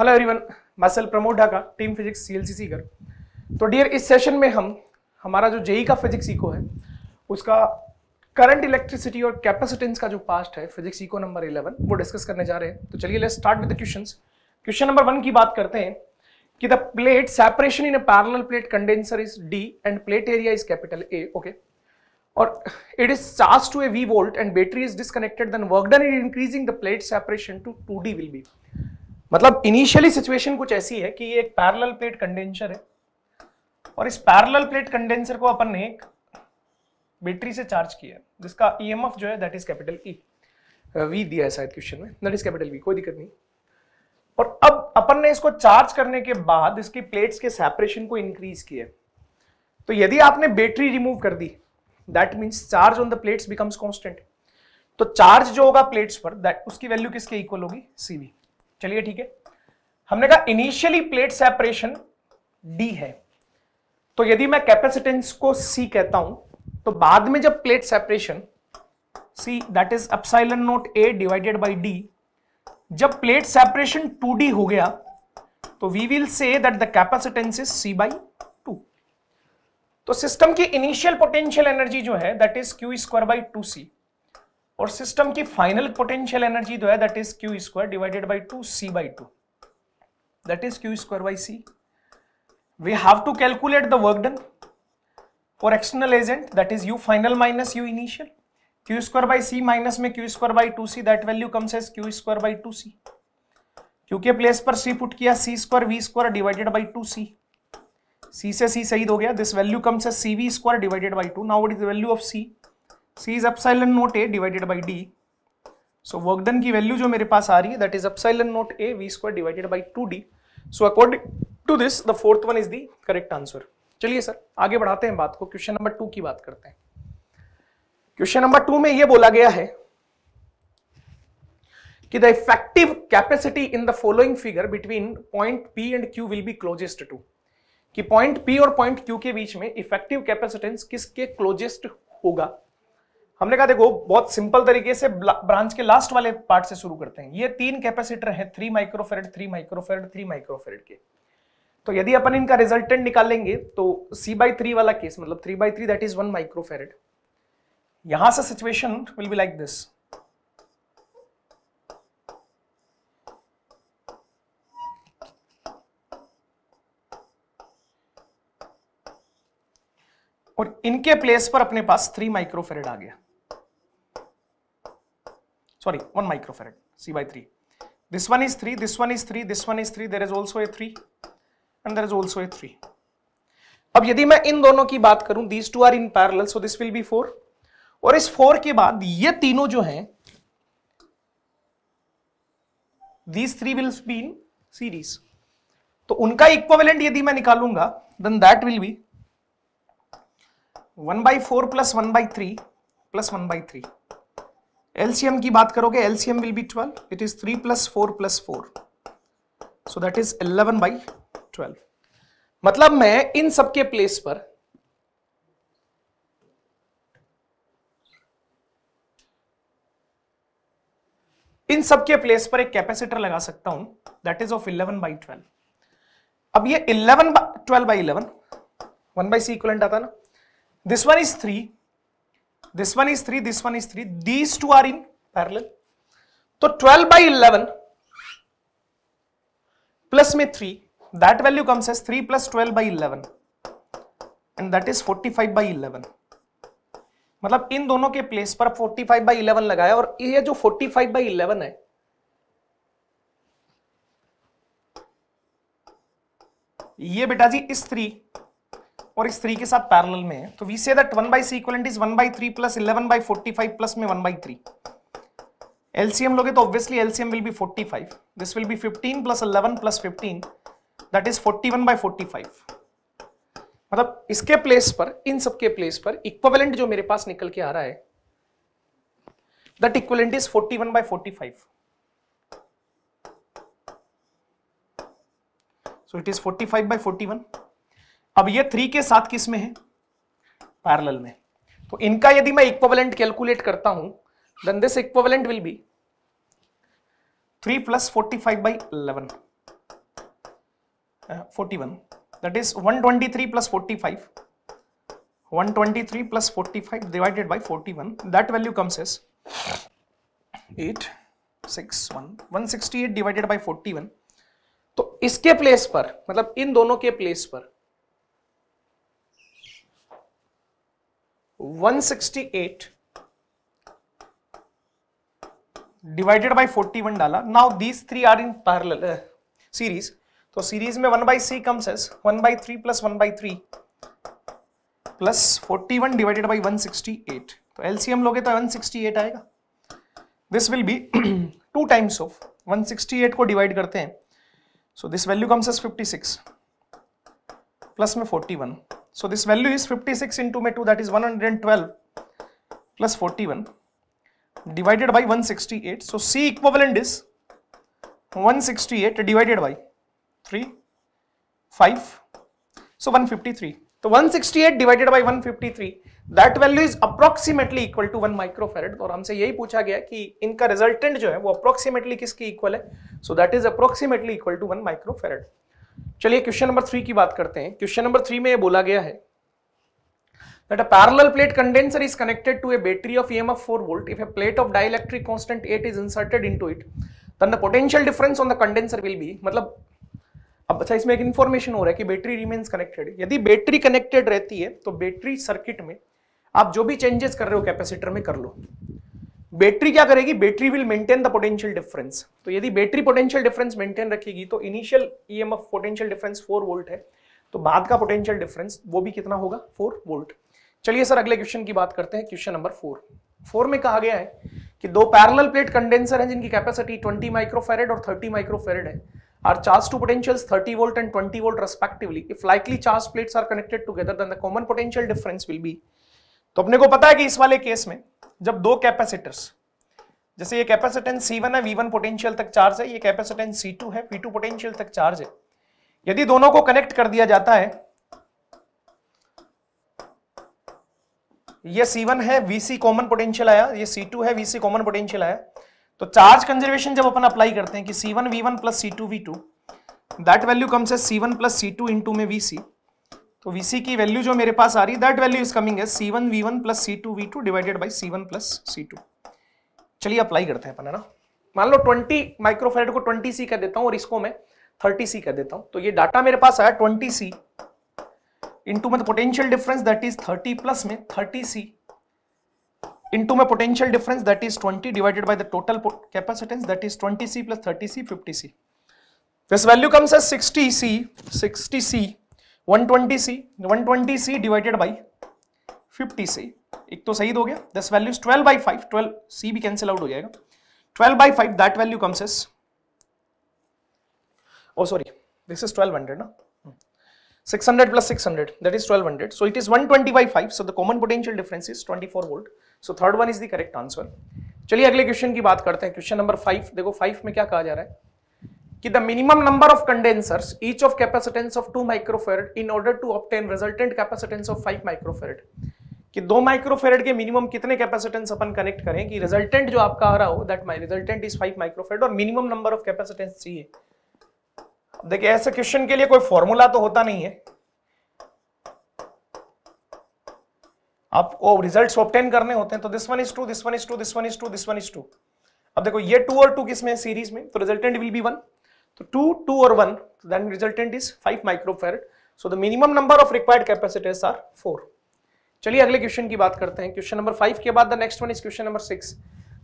Hello everyone myself Pramod Dhaka team physics CLCC एल तो dear इस सेशन में हम हमारा जो जेई e का फिजिक्स इको है उसका करंट इलेक्ट्रिसिटी और कैपेसिटेंस का जो पास्ट है फिजिक्स इको नंबर 11 वो डिस्कस करने जा रहे हैं तो चलिए let's start with the questions question number one की बात करते हैं कि the plate separation in a parallel plate condenser is d and plate area is capital A okay और it is charge to a V volt and battery is disconnected then work done in increasing the plate separation to two d will be मतलब initially situation कुछ ऐसी है कि ये एक parallel plate condenser है और इस पैरेलल प्लेट कंडेंसर को अपन ने एक बैटरी से चार्ज किया है जिसका ई e जो है that is capital E V दिया है शायद क्वेश्चन में दैट इज कैपिटल वी कोई दिक्कत नहीं और अब अपन ने इसको चार्ज करने के बाद इसकी प्लेट्स के सेपरेशन को इंक्रीज किया तो यदि आपने बैटरी रिमूव कर दी that means charge on the plates becomes constant तो चार्ज जो होगा प्लेट्स पर दैट उसकी वैल्यू किसके इक्वल होगी सीवी चलिए ठीक है हमने कहा इनिशियली प्लेट सेपरेशन डी है तो यदि मैं कैपेसिटेंस को सी कहता हूं तो बाद में जब plate separation C that is epsilon naught A divided by d जब प्लेट सेपरेशन टू डी हो गया तो we will say that the capacitance is C by two तो सिस्टम की इनिशियल पोटेंशियल एनर्जी जो है that is Q square by two C और system की फाइनल पोटेंशियल एनर्जी जो है that is Q square divided by two C by two that is Q square by C we have to calculate the work done for external agent that is U final minus U initial Q square by C minus में Q square by two C that value comes as Q square by two C क्योंकि place पर C put किया C square V square divided by two C C से C सही हो गया this value comes as C V square divided by two now what is value of C C is epsilon naught A divided by d so work done की value जो मेरे पास आ रही है that is epsilon naught A V square divided by two d so according to this the fourth one is the correct answer चलिए sir आगे बढ़ाते हैं बात को क्वेश्चन नंबर टू की बात करते हैं क्वेश्चन नंबर टू में यह बोला गया है कि the effective capacity in the following figure between point P and Q will be closest to कि पॉइंट पी और पॉइंट क्यू के बीच में इफेक्टिव कैपेसिटेंस किसके क्लोजेस्ट होगा हमने कहा देखो बहुत सिंपल तरीके से ब्रांच के लास्ट वाले पार्ट से शुरू करते हैं ये तीन कैपेसिटर है three microfarad three microfarad three microfarad के तो यदि अपन इनका रिजल्टेंट निकालेंगे तो सी बाई थ्री वाला केस मतलब three by three that is one microfarad यहां से situation will be like this और इनके प्लेस पर अपने पास थ्री माइक्रोफेरेड आ गया sorry one microfarad C by 3. This one is 3, this one is 3, this one is 3, there is also a 3 and there is also a 3. अब यदि मैं इन दोनों की बात करूं these two are in parallel so this will be four और इस four के बाद ये तीनों जो हैं these three will be in series तो उनका इक्ववेलेंट यदि मैं निकालूंगा then that will be one by four plus one by three plus one by three LCM की बात करोगे LCM will be twelve it is three plus four plus four so that is eleven by twelve मतलब मैं इन सबके place पर इन सबके place पर एक कैपेसिटर लगा सकता हूं दैट इज ऑफ 11 बाई 12 अब ये 11 12 बाई 11 1 बाई सी इक्वल आता ना this one is 3 this one is 3 this one is 3 these two are in parallel तो 12 by 11 प्लस में 3 that value comes as 3 plus 12 by 11 and that is 45 by 11 मतलब इन दोनों के place पर 45 by 11 लगाया और ये जो 45 by 11 है ये बेटा जी इस थ्री और इस थ्री के साथ पैरल में है तो we say that one by C equivalent is one by three plus eleven by forty five plus में वन बाई थ्री एलसीएम लोगे तो obviously LCM will be forty five this will be fifteen plus eleven plus fifteen that is forty one by forty five मतलब इसके place पर इन सबके place पर equivalent जो मेरे पास निकल के आ रहा है that equivalent is forty one by forty five so it is forty five by forty one अब ये थ्री के साथ किस में है पैरल में तो इनका यदि मैं इक्वलेंट कैलकुलेट करता हूं then this equivalent will be three plus forty five by eleven forty one that is one twenty three plus forty five 123 plus 45 uh, divided by 41 that value comes as 8 6 1 168 divided by 41 तो इसके place पर मतलब इन दोनों के place पर 168 divided by 41 डाला now these three are in parallel series तो series में one by C comes as one by three plus one by three plus forty one divided by one sixty eight तो LCM लोगे तो one sixty eight आएगा this will be two times of one sixty eight को divide करते हैं so this value comes as fifty six plus में forty one So this value is 56 into my 2 that is 112 plus 41 divided by 168. So C equivalent is 168 divided by 3, 5, so 153. So 168 divided by 153 that value is approximately equal to one microfarad और हमसे यही पूछा गया कि इनका resultant जो है वो अप्रोक्सीमेटली किसकी इक्वल है so that is approximately equal to one microfarad चलिए क्वेश्चन नंबर थ्री की बात करते हैं क्वेश्चन नंबर थ्री में ये बोला गया है that a parallel plate condenser is connected to a battery of EMF 4 volt if a plate of dielectric constant 8 is inserted into it then the potential difference on the condenser will be मतलब अब अच्छा इसमें एक information हो रहा है कि battery remains connected यदि बैटरी कनेक्टेड रहती है तो बैटरी सर्किट में आप जो भी चेंजेस कर रहे हो कैपेसिटर में कर लो बैटरी क्या करेगी battery will maintain the potential difference तो यदि बैटरी पोटेंशियल डिफरेंस मेंटेन रखेगी तो initial EMF potential difference 4 volt है तो बाद का पोटेंशियल डिफरेंस वो भी कितना होगा 4 वोल्ट चलिए सर अगले क्वेश्चन की बात करते हैं क्वेश्चन नंबर 4 4 में कहा गया है कि दो पैरेलल प्लेट कंडेंसर हैं जिनकी कैपेसिटी 20 माइक्रोफेरेड और 30 माइक्रोफेरेड है are charge to potentials 30 volt and 20 volt respectively if likely charge plates are connected together then the common potential difference will be तो अपने को पता है कि इस वाले केस में जब दो कैपेसिटर्स जैसे ये कैपेसिटेंस C1 है V1 पोटेंशियल तक चार्ज है ये कैपेसिटेंस C2 है V2 पोटेंशियल तक चार्ज है यदि दोनों को कनेक्ट कर दिया जाता है ये C1 है VC कॉमन पोटेंशियल आया ये C2 है VC कॉमन पोटेंशियल आया तो चार्ज कंजर्वेशन जब अपन अप्लाई करते हैं कि C1 V1 plus C2 V2 that value comes है C1 प्लस C2 इनटू में VC तो VC की वैल्यू जो मेरे पास आ रही है that value is coming as C one V one plus C two V two divided by C one plus C two चलिए अप्लाई करते हैं अपन है ना मान लो 20 माइक्रोफेरेड को 20 सी कर देता हूँ और इसको मैं 30 सी कर देता हूँ तो ये डाटा मेरे पास आया 20 सी इंटू में potential difference that is 30 plus में 30 सी इंटू में potential difference that is 20 divided by the total capacitance that is 20 C plus 30 C 50 C this value comes as 60 C 60 C 120 120C 120C divided by 50C एक तो सही तो हो गया this value 12 by 5 12 C भी cancel out हो जाएगा 12 by 5 that value comes as oh sorry this is 1200 ना 600 plus 600 that is 1200 so it is 120 by 5 so the common potential difference is 24 volt so third one is the correct answer चलिए अगले question की बात करते हैं question number five देखो five में क्या कहा जा रहा है कि the minimum number of condensers each of capacitance of two microfarad in order to obtain resultant capacitance of five microfarad कि दो माइक्रोफेरेड के मिनिमम कितने कैपेसिटेंस अपन कनेक्ट करें कि रिजल्टेंट जो आपका आ रहा हो that my resultant is five microfarad और मिनिमम नंबर ऑफ कैपेसिटेंस चाहिए देखिए ऐसे क्वेश्चन के लिए कोई फॉर्मूला तो होता नहीं है आपको रिजल्ट्स ऑप्टेन करने होते हैं तो this one is two this one is two this one is two this one is two अब देखो ये टू और टू किस में सीरीज में तो resultant will be one So 2, 2 or 1, so then resultant is 5 microfarad. So the minimum number of required capacitors are 4. चलिए अगले क्वेश्चन की बात करते हैं क्वेश्चन नंबर फाइव के बाद the next one is question number six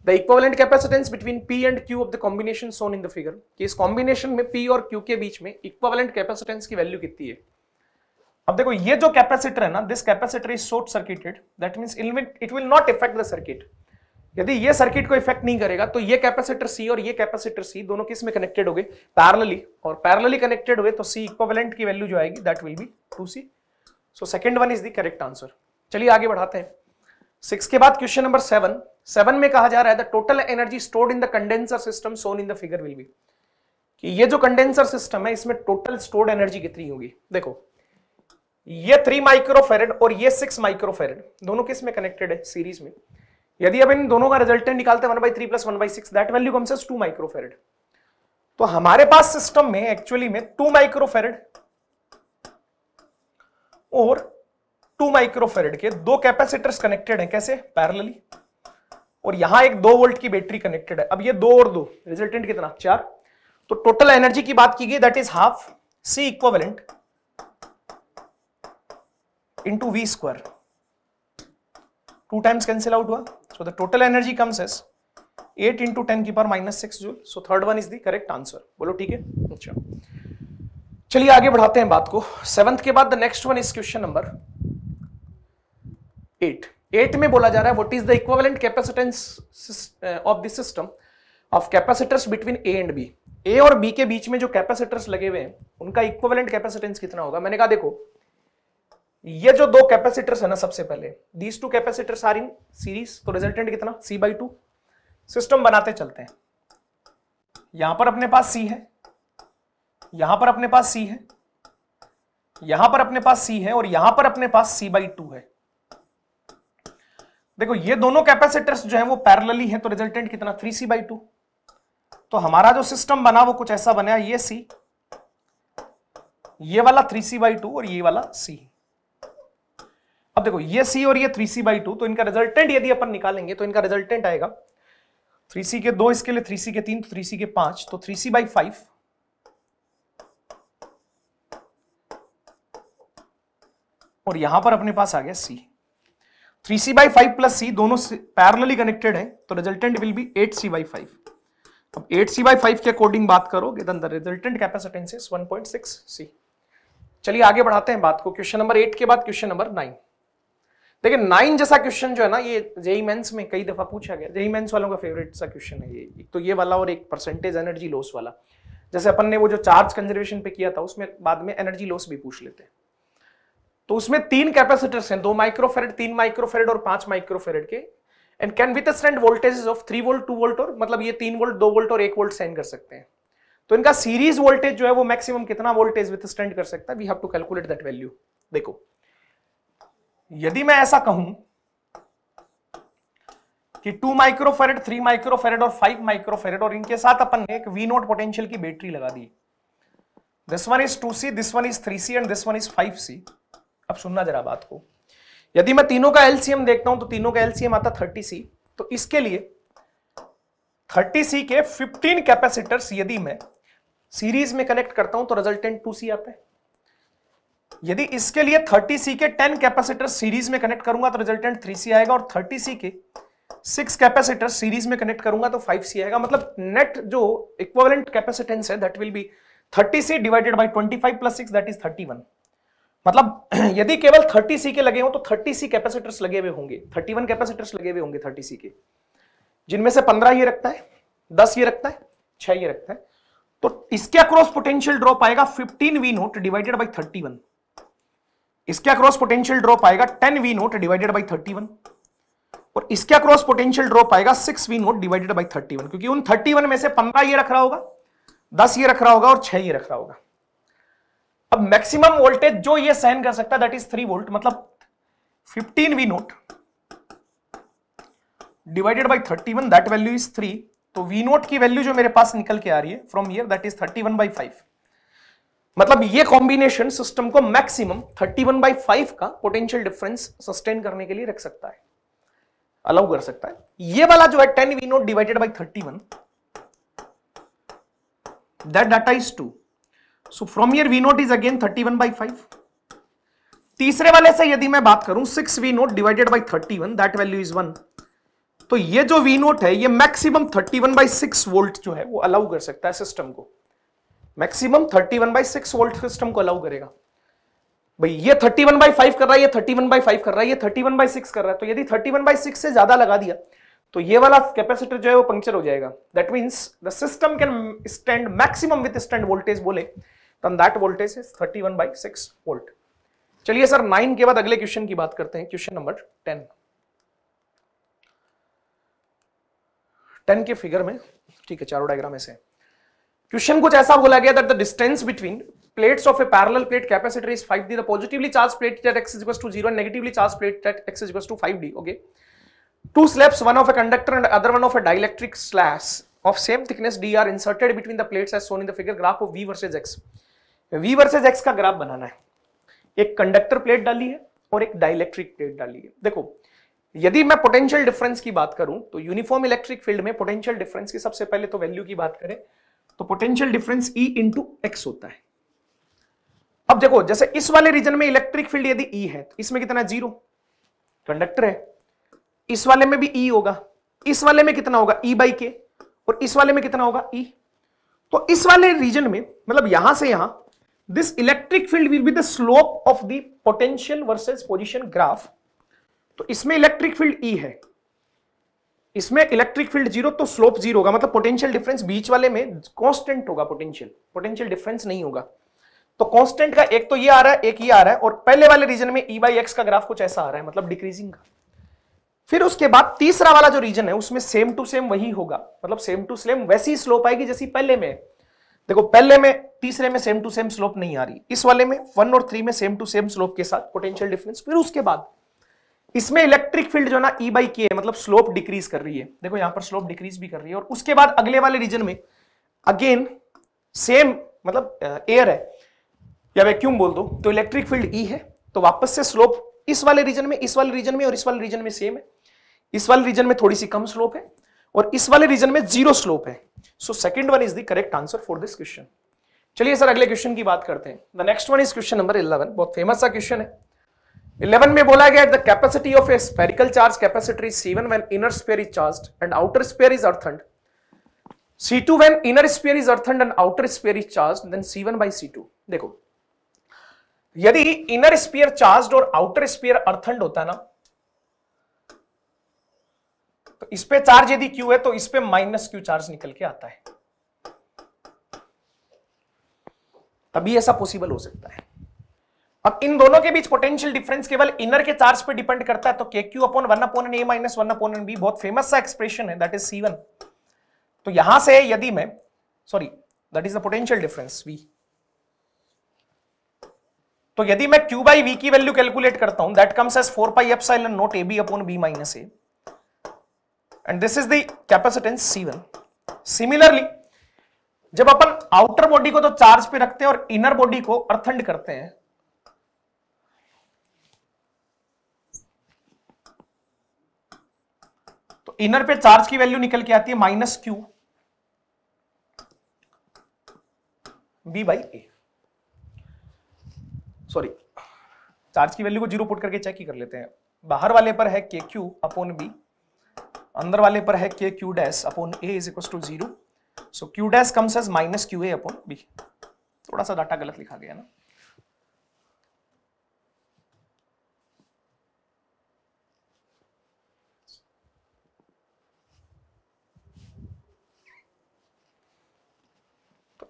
the equivalent capacitance between P and Q of the combination shown in the figure कि इस कॉम्बिनेशन में पी और क्यू के बीच में इक्वलेंट कैपेसिटेंस की वैल्यू कितनी है अब देखो ये जो कैपेसिटर है ना this capacitor is short circuited that mean it will not affect the circuit यदि ये सर्किट को इफेक्ट नहीं करेगा तो ये कैपेसिटर सी और ये कैपेसिटर सी दोनों किस में कनेक्टेड हो गए पैरलली और पैरलली कनेक्टेड हुए तो सी इक्वेलेंट की वैल्यू जो आएगी that will be two C so second one is the correct answer चलिए आगे बढ़ाते हैं सिक्स के बाद क्वेश्चन नंबर सेवन सेवन में कहा जा रहा है the total energy stored in the condenser system shown in the figure will be कि ये जो कंडेंसर सिस्टम है इसमें टोटल स्टोर्ड एनर्जी कितनी होगी देखो ये थ्री माइक्रोफेरेड और ये सिक्स माइक्रोफेरेड दोनों किस में कनेक्टेड है सीरीज में यदि अब इन दोनों का रिजल्टेंट निकालते हैं one by three plus one by six that value come से टू माइक्रोफेरेड तो हमारे पास सिस्टम में एक्चुअली में टू माइक्रोफेरेड और टू माइक्रोफेरेड के दो कैपेसिटर्स कनेक्टेड हैं कैसे पैरेलली और यहां एक दो वोल्ट की बैटरी कनेक्टेड है अब ये दो और दो रिजल्टेंट कितना चार तो टोटल एनर्जी की बात की गई that is half C equivalent into V square two times cancel out हुआ so the total energy comes as eight into ten की power minus six joule so third one is the correct answer बोलो ठीक है अच्छा चलिए आगे बढ़ाते हैं बात को सेवंथ के बाद the next one is question number eight eight में बोला जा रहा है what is the equivalent capacitance of the system of capacitors between A and B A और बी के बीच में जो कैपेसिटर्स लगे हुए हैं उनका इक्वलेंट कैपेसिटेंस कितना होगा मैंने कहा देखो ये जो दो कैपेसिटर्स है ना सबसे पहले these two capacitors are in series तो रिजल्टेंट कितना सी बाई टू सिस्टम बनाते चलते हैं यहां पर अपने पास सी है यहां पर अपने पास सी है यहां पर अपने पास सी है और यहां पर अपने पास सी बाई टू है देखो ये दोनों कैपेसिटर्स जो है वो पैरेलली हैं तो रिजल्टेंट कितना थ्री सी बाई टू तो हमारा जो सिस्टम बना वो कुछ ऐसा बना ये सी ये वाला थ्री सी बाई टू और ये वाला सी अब देखो ये सी और ये थ्री सी बाई टू तो इनका रिजल्टेंट यदि अपन निकालेंगे तो इनका रिजल्टेंट आएगा थ्री सी के दो इसके लिए थ्री सी के तीन थ्री सी के पांच तो थ्री सी बाई फाइव और यहां पर अपने पास आ गया C three C by five plus C दोनों पैरेलली कनेक्टेड है तो resultant will be eight C by five अब एट सी बाई फाइव के अकॉर्डिंग बात करो then the resultant capacitance is 1.6 C चलिए आगे बढ़ाते हैं बात को क्वेश्चन नंबर एट के बाद क्वेश्चन नंबर नाइन लेकिन नाइन जैसा क्वेश्चन जो है ना ये जेई मेंस e e में कई दफा पूछा गया जेई मेंस e वालों का फेवरेट सा क्वेश्चन है ये एक तो ये वाला और एक परसेंटेज एनर्जी लॉस वाला जैसे अपन ने वो जो चार्ज कंजर्वेशन पे किया था उसमें बाद में एनर्जी लॉस भी पूछ लेते हैं तो उसमें तीन कैपेसिटर्स हैं दो माइक्रोफेरेड तीन माइक्रोफेरेड और पांच माइक्रोफेरेड के and can withstand voltage of three volt two volt और मतलब ये तीन वोल्ट दो वोल्ट और एक वोल्ट सेंड कर सकते हैं तो इनका सीरीज वोल्टेज जो है वो मैक्सिमम कितना वोल्टेज विद स्टैंड कर सकता है we have to calculate that value देखो यदि मैं ऐसा कहूं कि टू माइक्रोफेरेड थ्री माइक्रोफेरेड और फाइव माइक्रोफेरेड और इनके साथ अपन ने एक वी नोट पोटेंशियल की बैटरी लगा दी this one is two C this one is three C and this one is five C अब सुनना जरा बात को यदि मैं तीनों का एलसीएम देखता हूं तो तीनों का एलसीएम आता थर्टी सी तो इसके लिए थर्टी सी के फिफ्टीन कैपेसिटर्स यदि मैं सीरीज में कनेक्ट करता हूं तो रिजल्टेंट टू सी आता है यदि इसके लिए 30C के 10 कैपेसिटर सीरीज में कनेक्ट करूंगा तो रिजल्टेंट 3C आएगा और 30C के 6 कैपेसिटर सीरीज में कनेक्ट करूंगा तो 5C आएगा मतलब नेट जो इक्विवेलेंट कैपेसिटेंस है that will be 30C divided by 25 plus 6 that is 31 मतलब यदि केवल 30C के लगे हो तो 30C कैपेसिटर्स लगे हुए होंगे 31 कैपेसिटर्स लगे हुए होंगे 30C के जिनमें से 15 ये रखता है 10 ये रखता है 6 ये रखता है तो इसके अक्रॉस पोटेंशियल ड्रॉप आएगा 15 V नोट डिवाइडेड बाय 31 इसके अक्रॉस पोटेंशियल ड्रॉप आएगा ten V naught divided by thirty one और इसके अक्रॉस पोटेंशियल ड्रॉप आएगा six V naught divided by thirty one क्योंकि उन थर्टी वन में से पंद्रह ये रख रहा होगा दस ये रख रहा होगा और छह ये रख रहा होगा अब मैक्सिमम वोल्टेज जो ये सहन कर सकता है दैट इज थ्री वोल्ट मतलब fifteen V naught divided by thirty one that value is three तो वी नोट की वैल्यू जो मेरे पास निकल के आ रही है from here that is thirty one by five मतलब ये कॉम्बिनेशन सिस्टम को मैक्सिमम 31 वन बाई फाइव का पोटेंशियल डिफरेंस सस्टेन करने के लिए रख सकता है अलाउ कर सकता है ये वाला जो है ten V naught divided by thirty one that data is two so from here V naught is again thirty one by five तीसरे वाले से यदि मैं बात करूं six V naught divided by thirty one that value is one तो ये जो वी नोट है ये maximum thirty one by six volt जो है वो अलाउ कर सकता है सिस्टम को maximum 31 one by six volt system को अलाउ करेगा भाई ये 31 वन बाई फाइव कर रहा है ये 31 वन बाई फाइव कर रहा है ये 31 वन बाई सिक्स कर रहा है तो यदि 31 वन बाई सिक्स से ज्यादा लगा दिया तो ये वाला कैपेसिटर जो है वो पंक्चर हो जाएगा that means the system can stand maximum withstand voltage बोले तो that voltage is thirty one by six volt चलिए सर नाइन के बाद अगले क्वेश्चन की बात करते हैं क्वेश्चन नंबर टेन टेन के फिगर में ठीक है चारों डायग्राम ऐसे है क्वेश्चन कुछ ऐसा बोला गया that the distance between plates of a parallel plate capacitor is five D positively charged plate at X is x to negatively charged plate at X is x okay two slabs one of a conductor and other one of a dielectric slab of same thickness D are inserted between the plates as shown in the figure graph of V versus X V versus X का ग्राफ बनाना है एक conductor plate डाली है और एक dielectric plate डाली है देखो यदि मैं पोटेंशियल डिफरेंस की बात करूं तो यूनिफॉर्म इलेक्ट्रिक फील्ड में पोटेंशियल डिफरेंस की सबसे पहले तो वैल्यू की बात करें तो potential difference E into X होता है अब देखो जैसे इस वाले रीजन में इलेक्ट्रिक फील्ड यदि ई e है तो इसमें कितना जीरो कंडक्टर है इस वाले में भी ई e होगा इस वाले में कितना होगा ई बाई के और इस वाले में कितना होगा ई e। तो इस वाले रीजन में मतलब यहां से यहां this electric field will be the slope of the potential versus position graph तो इसमें इलेक्ट्रिक फील्ड ई है इसमें इलेक्ट्रिक फील्ड जीरो तो स्लोप जीरो होगा मतलब पोटेंशियल डिफरेंस बीच वाले में कांस्टेंट होगा पोटेंशियल पोटेंशियल डिफरेंस नहीं होगा तो कांस्टेंट का एक तो ये आ रहा है एक ये आ रहा है और पहले वाले रीजन में ई बाई एक्स का ग्राफ कुछ ऐसा आ रहा है मतलब डिक्रीजिंग का फिर उसके बाद तीसरा वाला जो रीजन है उसमें सेम टू सेम वही होगा मतलब सेम टू सेम वैसी स्लोप आएगी जैसी पहले में देखो पहले में तीसरे में सेम टू सेम स्लोप नहीं आ रही इस वाले में वन और थ्री में सेम टू सेम स्लोप के साथ पोटेंशियल डिफरेंस फिर उसके बाद इसमें इलेक्ट्रिक फील्ड जो ना ई बाई के मतलब स्लोप डिक्रीज कर रही है देखो यहां पर स्लोप डिक्रीज भी कर रही है और उसके बाद अगले वाले रीजन में अगेन सेम मतलब एयर है या वैक्यूम बोल दो तो इलेक्ट्रिक फील्ड ई है तो वापस से स्लोप इस वाले रीजन में इस वाले रीजन में और इस वाले रीजन में सेम है इस वाले रीजन में थोड़ी सी कम स्लोप है और इस वाले रीजन में जीरो स्लोप है so second one is the correct answer for this question चलिए सर अगले क्वेश्चन की बात करते हैं the next one is question number eleven बहुत फेमस सा क्वेश्चन है इलेवन में बोला गया the capacity of a spherical charge capacity C one when inner sphere is charge and outer sphere is earthed C two when inner sphere is earthed and outer sphere is charge then C one by C two देखो यदि inner sphere charge और outer sphere earthed होता है ना तो इस पे charge यदि क्यू है तो इस पे माइनस क्यू चार्ज निकल के आता है तभी ऐसा पॉसिबल हो सकता है अब इन दोनों के बीच पोटेंशियल डिफरेंस केवल इनर के चार्ज पे डिपेंड करता है तो K Q upon one upon A minus one upon B बहुत फेमस सा एक्सप्रेशन है दैट इज सी वन तो यहां से यदि मैं sorry that is the potential difference V तो यदि मैं क्यू बाई वी की वैल्यू कैलकुलेट करता हूं that comes as four pi epsilon naught A B upon B minus A and this is the capacitance C one similarly जब अपन outer body को तो चार्ज पे रखते हैं और इनर बॉडी को अर्थंड करते हैं इनर पे चार्ज की वैल्यू निकल के आती है minus Q B by A sorry charge की वैल्यू को जीरो पुट करके चेक ही कर लेते हैं बाहर वाले पर है के क्यू अपोन बी अंदर वाले पर है K Q dash upon A is equal to zero so Q dash comes as minus Q A upon B थोड़ा सा डाटा गलत लिखा गया ना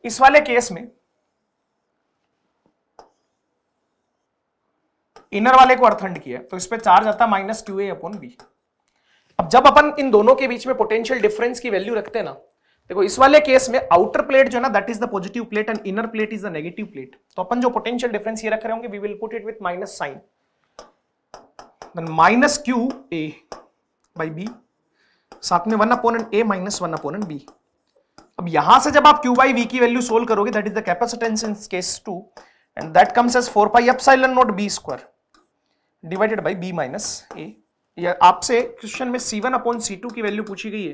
इस वाले केस में इनर वाले को अर्थंड किया तो इस पर चार्ज आता minus Q A upon B अब जब अपन इन दोनों के बीच में पोटेंशियल डिफरेंस की वैल्यू रखते हैं ना देखो इस वाले केस में आउटर प्लेट जो है ना that is the positive plate and inner plate is the negative plate तो अपन जो पोटेंशियल डिफरेंस ये रख रहे होंगे we will put it with minus sign then minus Q A by B साथ में one upon A minus one upon B अब यहां से जब आप क्यू बाई वी की वैल्यू सोल्व करोगे that is the capacitance in case two and that comes as four pi epsilon naught B square divided by B minus A आपसे question में C one upon C two की value पूछी गई है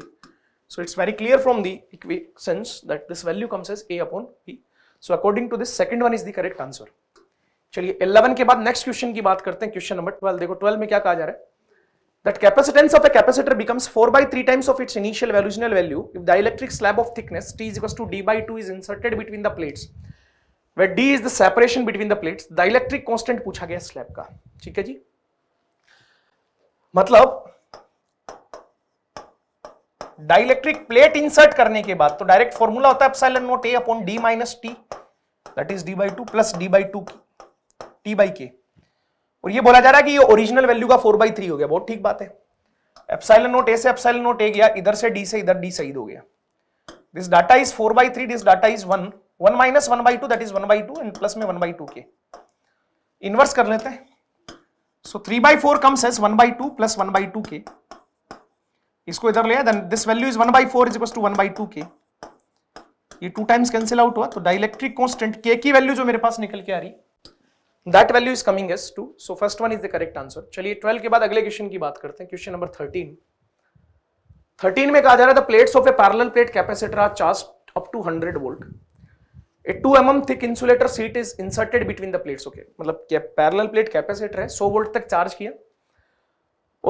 so it's very clear from the equations that this value comes as A upon B so according to this second one is the correct answer चलिए 11 के बाद next question की बात करते हैं क्वेश्चन नंबर 12 देखो 12 में क्या कहा जा रहा है that capacitance of a capacitor becomes 4 by 3 times of its initial original value if the dielectric slab of thickness T is equals to D by 2 is inserted between the plates where D is the separation between the plates the dielectric constant पूछा गया slab का ठीक है जी मतलब dielectric plate insert करने के बाद तो डायरेक्ट फॉर्मूला होता है epsilon naught A upon D minus T that is D by two plus D by two T by K और ये बोला जा रहा है कि ये ओरिजिनल वैल्यू का फोर बाई थ्री हो गया बहुत ठीक बात है एप्साइलन नोट ए से एप्साइलन नोट ए गया इधर से डी से इधर डी सही हो गया this data is four by three this data is one one minus one by two that is one by two and plus में one by two K inverse कर लेते हैं so three by four comes as one by two plus one by two K इसको इधर ले then this value is one by four is two one by two K ये to times cancel out हुआ तो dielectric constant के की value जो मेरे पास निकल के आ रही है that value is coming as two so first one is the correct answer चलिए ट्वेल्व के बाद अगले क्वेश्चन की बात करते हैं क्वेश्चन नंबर थर्टीन थर्टीन में कहा जा रहा है the plates of a parallel plate capacitor are charge up to hundred volt a two M M thick insulator sheet is inserted between the plates okay मतलब पैरल प्लेट कैपेसिटर है so volt तक charge किया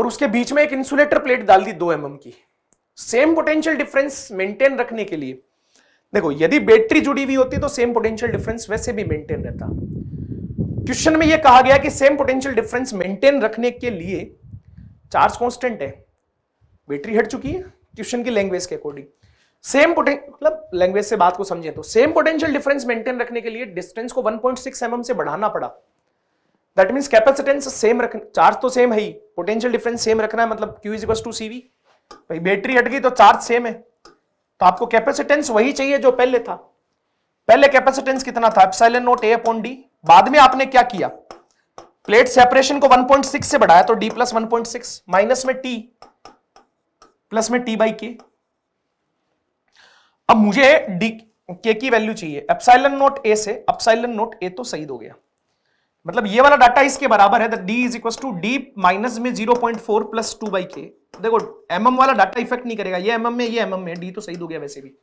और उसके बीच में एक insulator plate डाल दी दो एम mm की सेम पोटेंशियल डिफरेंस मेंटेन रखने के लिए देखो यदि बैटरी जुड़ी हुई होती तो सेम पोटेंशियल डिफरेंस वैसे भी मेंटेन रहता क्वेश्चन में ये कहा गया कि सेम पोटेंशियल डिफरेंस मेंटेन रखने के लिए चार्ज कांस्टेंट है बैटरी हट चुकी है क्वेश्चन की लैंग्वेज के अकॉर्डिंग सेम मतलब लैंग्वेज से बात को समझे तो सेम पोटेंशियल डिफरेंस मेंटेन रखने के लिए डिस्टेंस को 1.6 पॉइंट mm से बढ़ाना पड़ा दैट मीन कैपेसिटेंस सेम रख चार्ज तो सेम है ही पोटेंशियल डिफरेंस सेम रखना है मतलब Q इज टू सीवी भाई बैटरी हट गई तो चार्ज सेम है तो आपको कैपेसिटेंस वही चाहिए जो पहले था पहले कैपेसिटेंस कितना था epsilon naught A upon D बाद में आपने क्या किया प्लेट सेपरेशन को 1.6 से बढ़ाया तो d प्लस वन माइनस में t प्लस में t बाई के अब मुझे d k की वैल्यू चाहिए एप्साइलन नोट a से एप्साइलन नोट a तो सही हो गया मतलब ये वाला डाटा इसके बराबर है d is equal to d minus में 0.4 point four plus two by K देखो mm वाला डाटा इफेक्ट नहीं करेगा ये mm में ये mm में d तो सही हो गया वैसे भी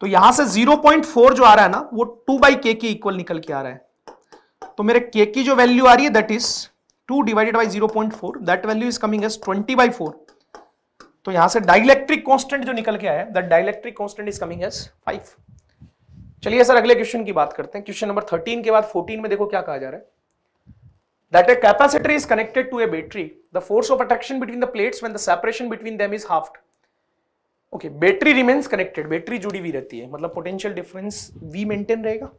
तो यहां से 0.4 जो आ रहा है ना वो 2 बाई के की इक्वल निकल के आ रहा है तो मेरे के की जो वैल्यू आ रही है that is 2 divided by 0.4 point four that value is coming as 20 by four तो यहां से डायलेक्ट्रिक कांस्टेंट जो निकल के आया that dielectric constant is coming as 5 चलिए सर अगले क्वेश्चन की बात करते हैं क्वेश्चन नंबर थर्टीन के बाद फोर्टीन में देखो क्या कहा जा रहा है that a capacitor is connected to a battery the force of attraction between the plates when the separation between them is halved okay battery remains connected battery जुड़ी हुई रहती है मतलब पोटेंशियल डिफरेंस वी मेंटेन रहेगा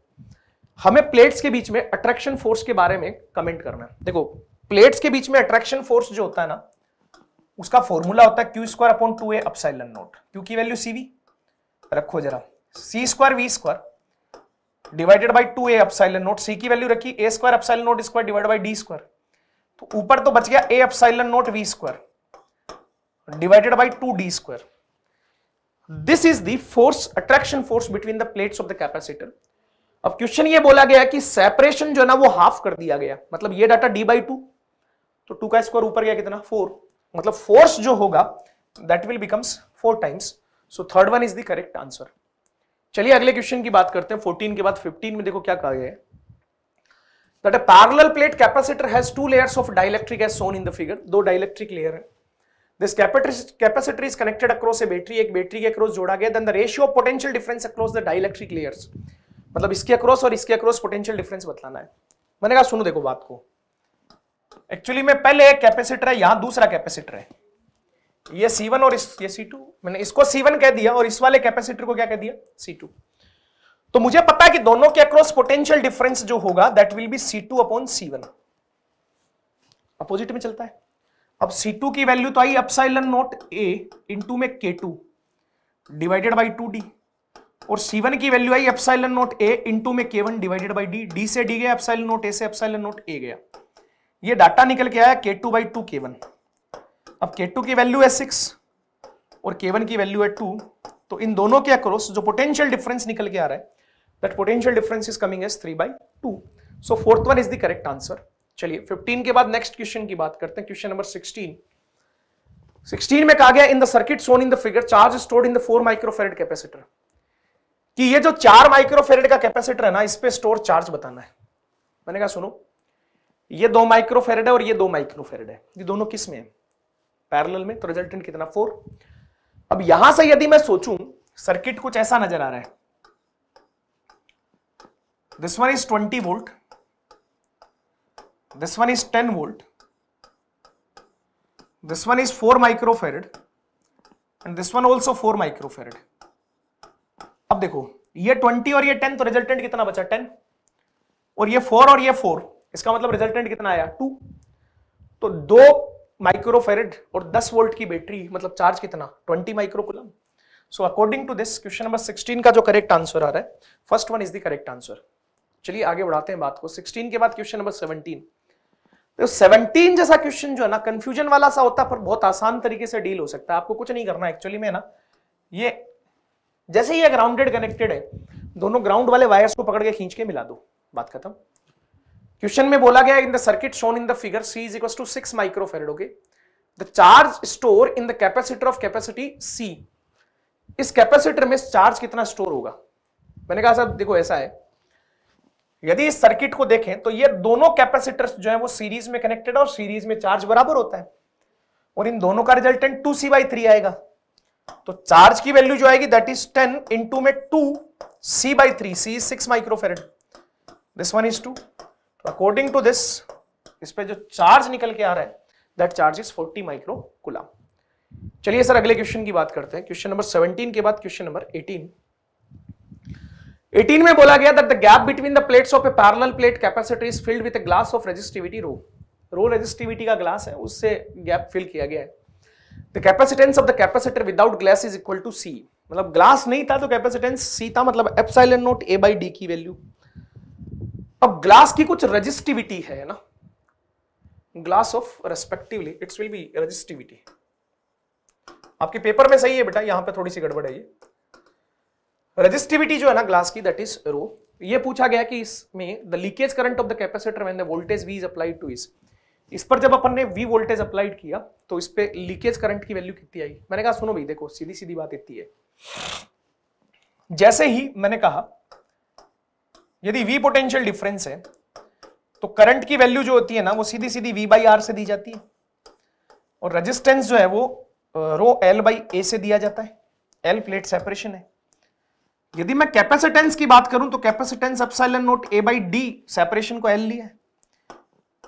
हमें plates के बीच में अट्रैक्शन फोर्स के बारे में कमेंट करना है देखो प्लेट्स के बीच में अट्रैक्शन फोर्स जो होता है ना उसका फॉर्मूला होता है Q square upon two A epsilon naught Q की वैल्यू सीवी रखो जरा C square V square divided by two A epsilon naught C की वैल्यू रखी A square epsilon naught square divide by D square तो ऊपर तो बच गया A epsilon naught V square divided by two D square this is the force attraction force between the plates of the capacitor अब question ये बोला गया कि सेपरेशन जो है ना वो हाफ कर दिया गया मतलब ये डाटा डी बाई टू तो टू का स्क्वायर ऊपर गया कितना फोर मतलब फोर्स जो होगा that will becomes four times so third one is the correct answer चलिए अगले क्वेश्चन की बात करते हैं 14 के बाद 15 में देखो क्या कहा गया है that a parallel plate capacitor has two layers of dielectric as shown in the figure दो डाइइलेक्ट्रिक लेयर है This capacitor is connected across a battery, एक बैटरी के across जोड़ा गया, then the ratio of potential difference across the dielectric layers. मतलब इसके across और इसके across potential difference बतलाना है मैंने कहा सुनो देखो बात को एक्चुअली में पहले एक कैपेसिटर है यहां दूसरा कैपेसिटर है ये C1 और इस ये C2 मैंने इसको C1 कह दिया और इस वाले कैपेसिटर को क्या कह दिया C2 तो मुझे पता है कि दोनों के अक्रॉस पोटेंशियल डिफरेंस जो होगा that will be C2 upon C1 opposite में चलता है अब C2 की वैल्यू तो आई अपसाइलन नोट A इंटू में K2 divided by two D और C1 की वैल्यू आई अपसाइलन नोट A इंटू में K1 divided by D D से डी गया अपसाइलन नोट A से अपसाइलन नोट A गया ये डाटा निकल के आया K2 टू बाई टू अब K2 की वैल्यू है 6 और K1 की वैल्यू है 2 तो इन दोनों के अक्रॉस जो पोटेंशियल डिफरेंस निकल के आ रहा है that potential difference is coming as three by two so fourth one is the correct answer चलिए 15 के बाद नेक्स्ट क्वेश्चन की बात करते हैं क्वेश्चन नंबर 16 16 में कहा गया in the circuit shown in the figure charge stored in the four microfarad capacitor कि ये जो चार माइक्रोफेरेड का कैपेसिटर है ना इस पर स्टोर चार्ज बताना है मैंने कहा सुनो ये दो माइक्रोफेरेड है और ये दो माइक्रोफेरेड है ये दोनों किस में है पैरेलल में तो रिजल्टेंट कितना फोर अब यहां से यदि मैं सोचू सर्किट कुछ ऐसा नजर आ रहा है this one is twenty volt this one is 10 volt this one is 4 microfarad and this one also 4 microfarad अब देखो ये 20 और ये 10 तो रिजल्टेंट कितना बचा 10 और ये 4 और ये 4 इसका मतलब रिजल्टेंट कितना आया 2 तो दो माइक्रोफेरेड और 10 वोल्ट की बैटरी मतलब चार्ज कितना 20 microcoulomb so according to this question number 16 का जो करेक्ट आंसर आ रहा है first one is the correct answer चलिए आगे बढ़ाते हैं बात को 16 के बाद क्वेश्चन नंबर 17 तो 17 जैसा क्वेश्चन जो है ना कंफ्यूजन वाला सा होता है पर बहुत आसान तरीके से डील हो सकता है आपको कुछ नहीं करना एक्चुअली में ना ये जैसे ही ये ग्राउंडेड कनेक्टेड है दोनों ग्राउंड वाले वायर्स को पकड़ के खींच के मिला दो बात खत्म क्वेश्चन में बोला गया in the circuit shown in the figure C is equal to six microfarad okay the charge store in the capacitor of capacity C इस कैपेसिटर में चार्ज कितना स्टोर होगा मैंने कहा साहब देखो ऐसा है यदि इस सर्किट को देखें तो ये दोनों कैपेसिटर्स जो है वो सीरीज में कनेक्टेड और सीरीज में चार्ज बराबर होता है और इन दोनों का resultant two C by three आएगा तो चार्ज की वैल्यू जो आएगी दैट इज टेन इंटू में two C by three C is six microfarad this one is two according to this इस पे जो चार्ज निकल के आ रहा है that charge is forty micro coulomb चलिए सर अगले क्वेश्चन की बात करते हैं क्वेश्चन नंबर सेवनटीन के बाद क्वेश्चन नंबर एटीन 18 में बोला गया that the gap between the plates of a parallel plate capacity is filled with glass of resistivity rho rho resistivity का ग्लास है उससे गैप फिल किया गया है the capacitance of the capacitor without glass is equal to C मतलब glass नहीं था तो कैपेसिटेंस सी था मतलब epsilon naught A by D की वैल्यू अब ग्लास की कुछ रजिस्टिविटी है ना glass of respectively it's will be resistivity आपके पेपर में सही है बेटा यहां पे थोड़ी सी गड़बड़ है ये रजिस्टिविटी जो है ना ग्लास की दैट इज रो ये पूछा गया कि इसमें the leakage current of the capacitor and the voltage V is applied to इस इस पर जब अपन ने वी वोल्टेज अप्लाइड किया तो इस पे लीकेज करंट की वैल्यू कितनी आई मैंने कहा सुनो भाई देखो सीधी सीधी बात इतनी है जैसे ही मैंने कहा यदि वी पोटेंशियल डिफरेंस है तो करंट की वैल्यू जो होती है ना वो सीधी सीधी वी बाई आर से दी जाती है और रेजिस्टेंस जो है वो रो एल बाई ए से दिया जाता है एल प्लेट सेपरेशन है यदि मैं कैपेसिटेंस की बात करूं तो capacitance epsilon naught A by D separation को एल लिया है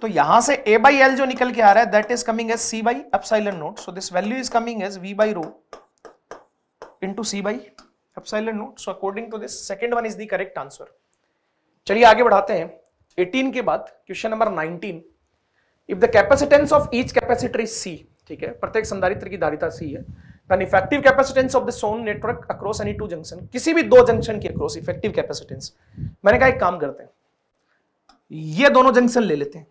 तो यहां से ए बाई एल जो निकल के आ रहा है that is coming as C by epsilon naught so this value is coming as V by rho into C by epsilon naught so according to this second one is the correct answer चलिए आगे बढ़ाते हैं 18 के बाद question number 19 if the capacitance of each capacitor is C ठीक है प्रत्येक संधारित्र की धारिता सी है effective capacitance of the shown network across any two junction किसी भी दो जंक्शन के अक्रॉस इफेक्टिव कैपेसिटेंस मैंने कहा एक काम करते हैं ये दोनों जंक्शन ले लेते हैं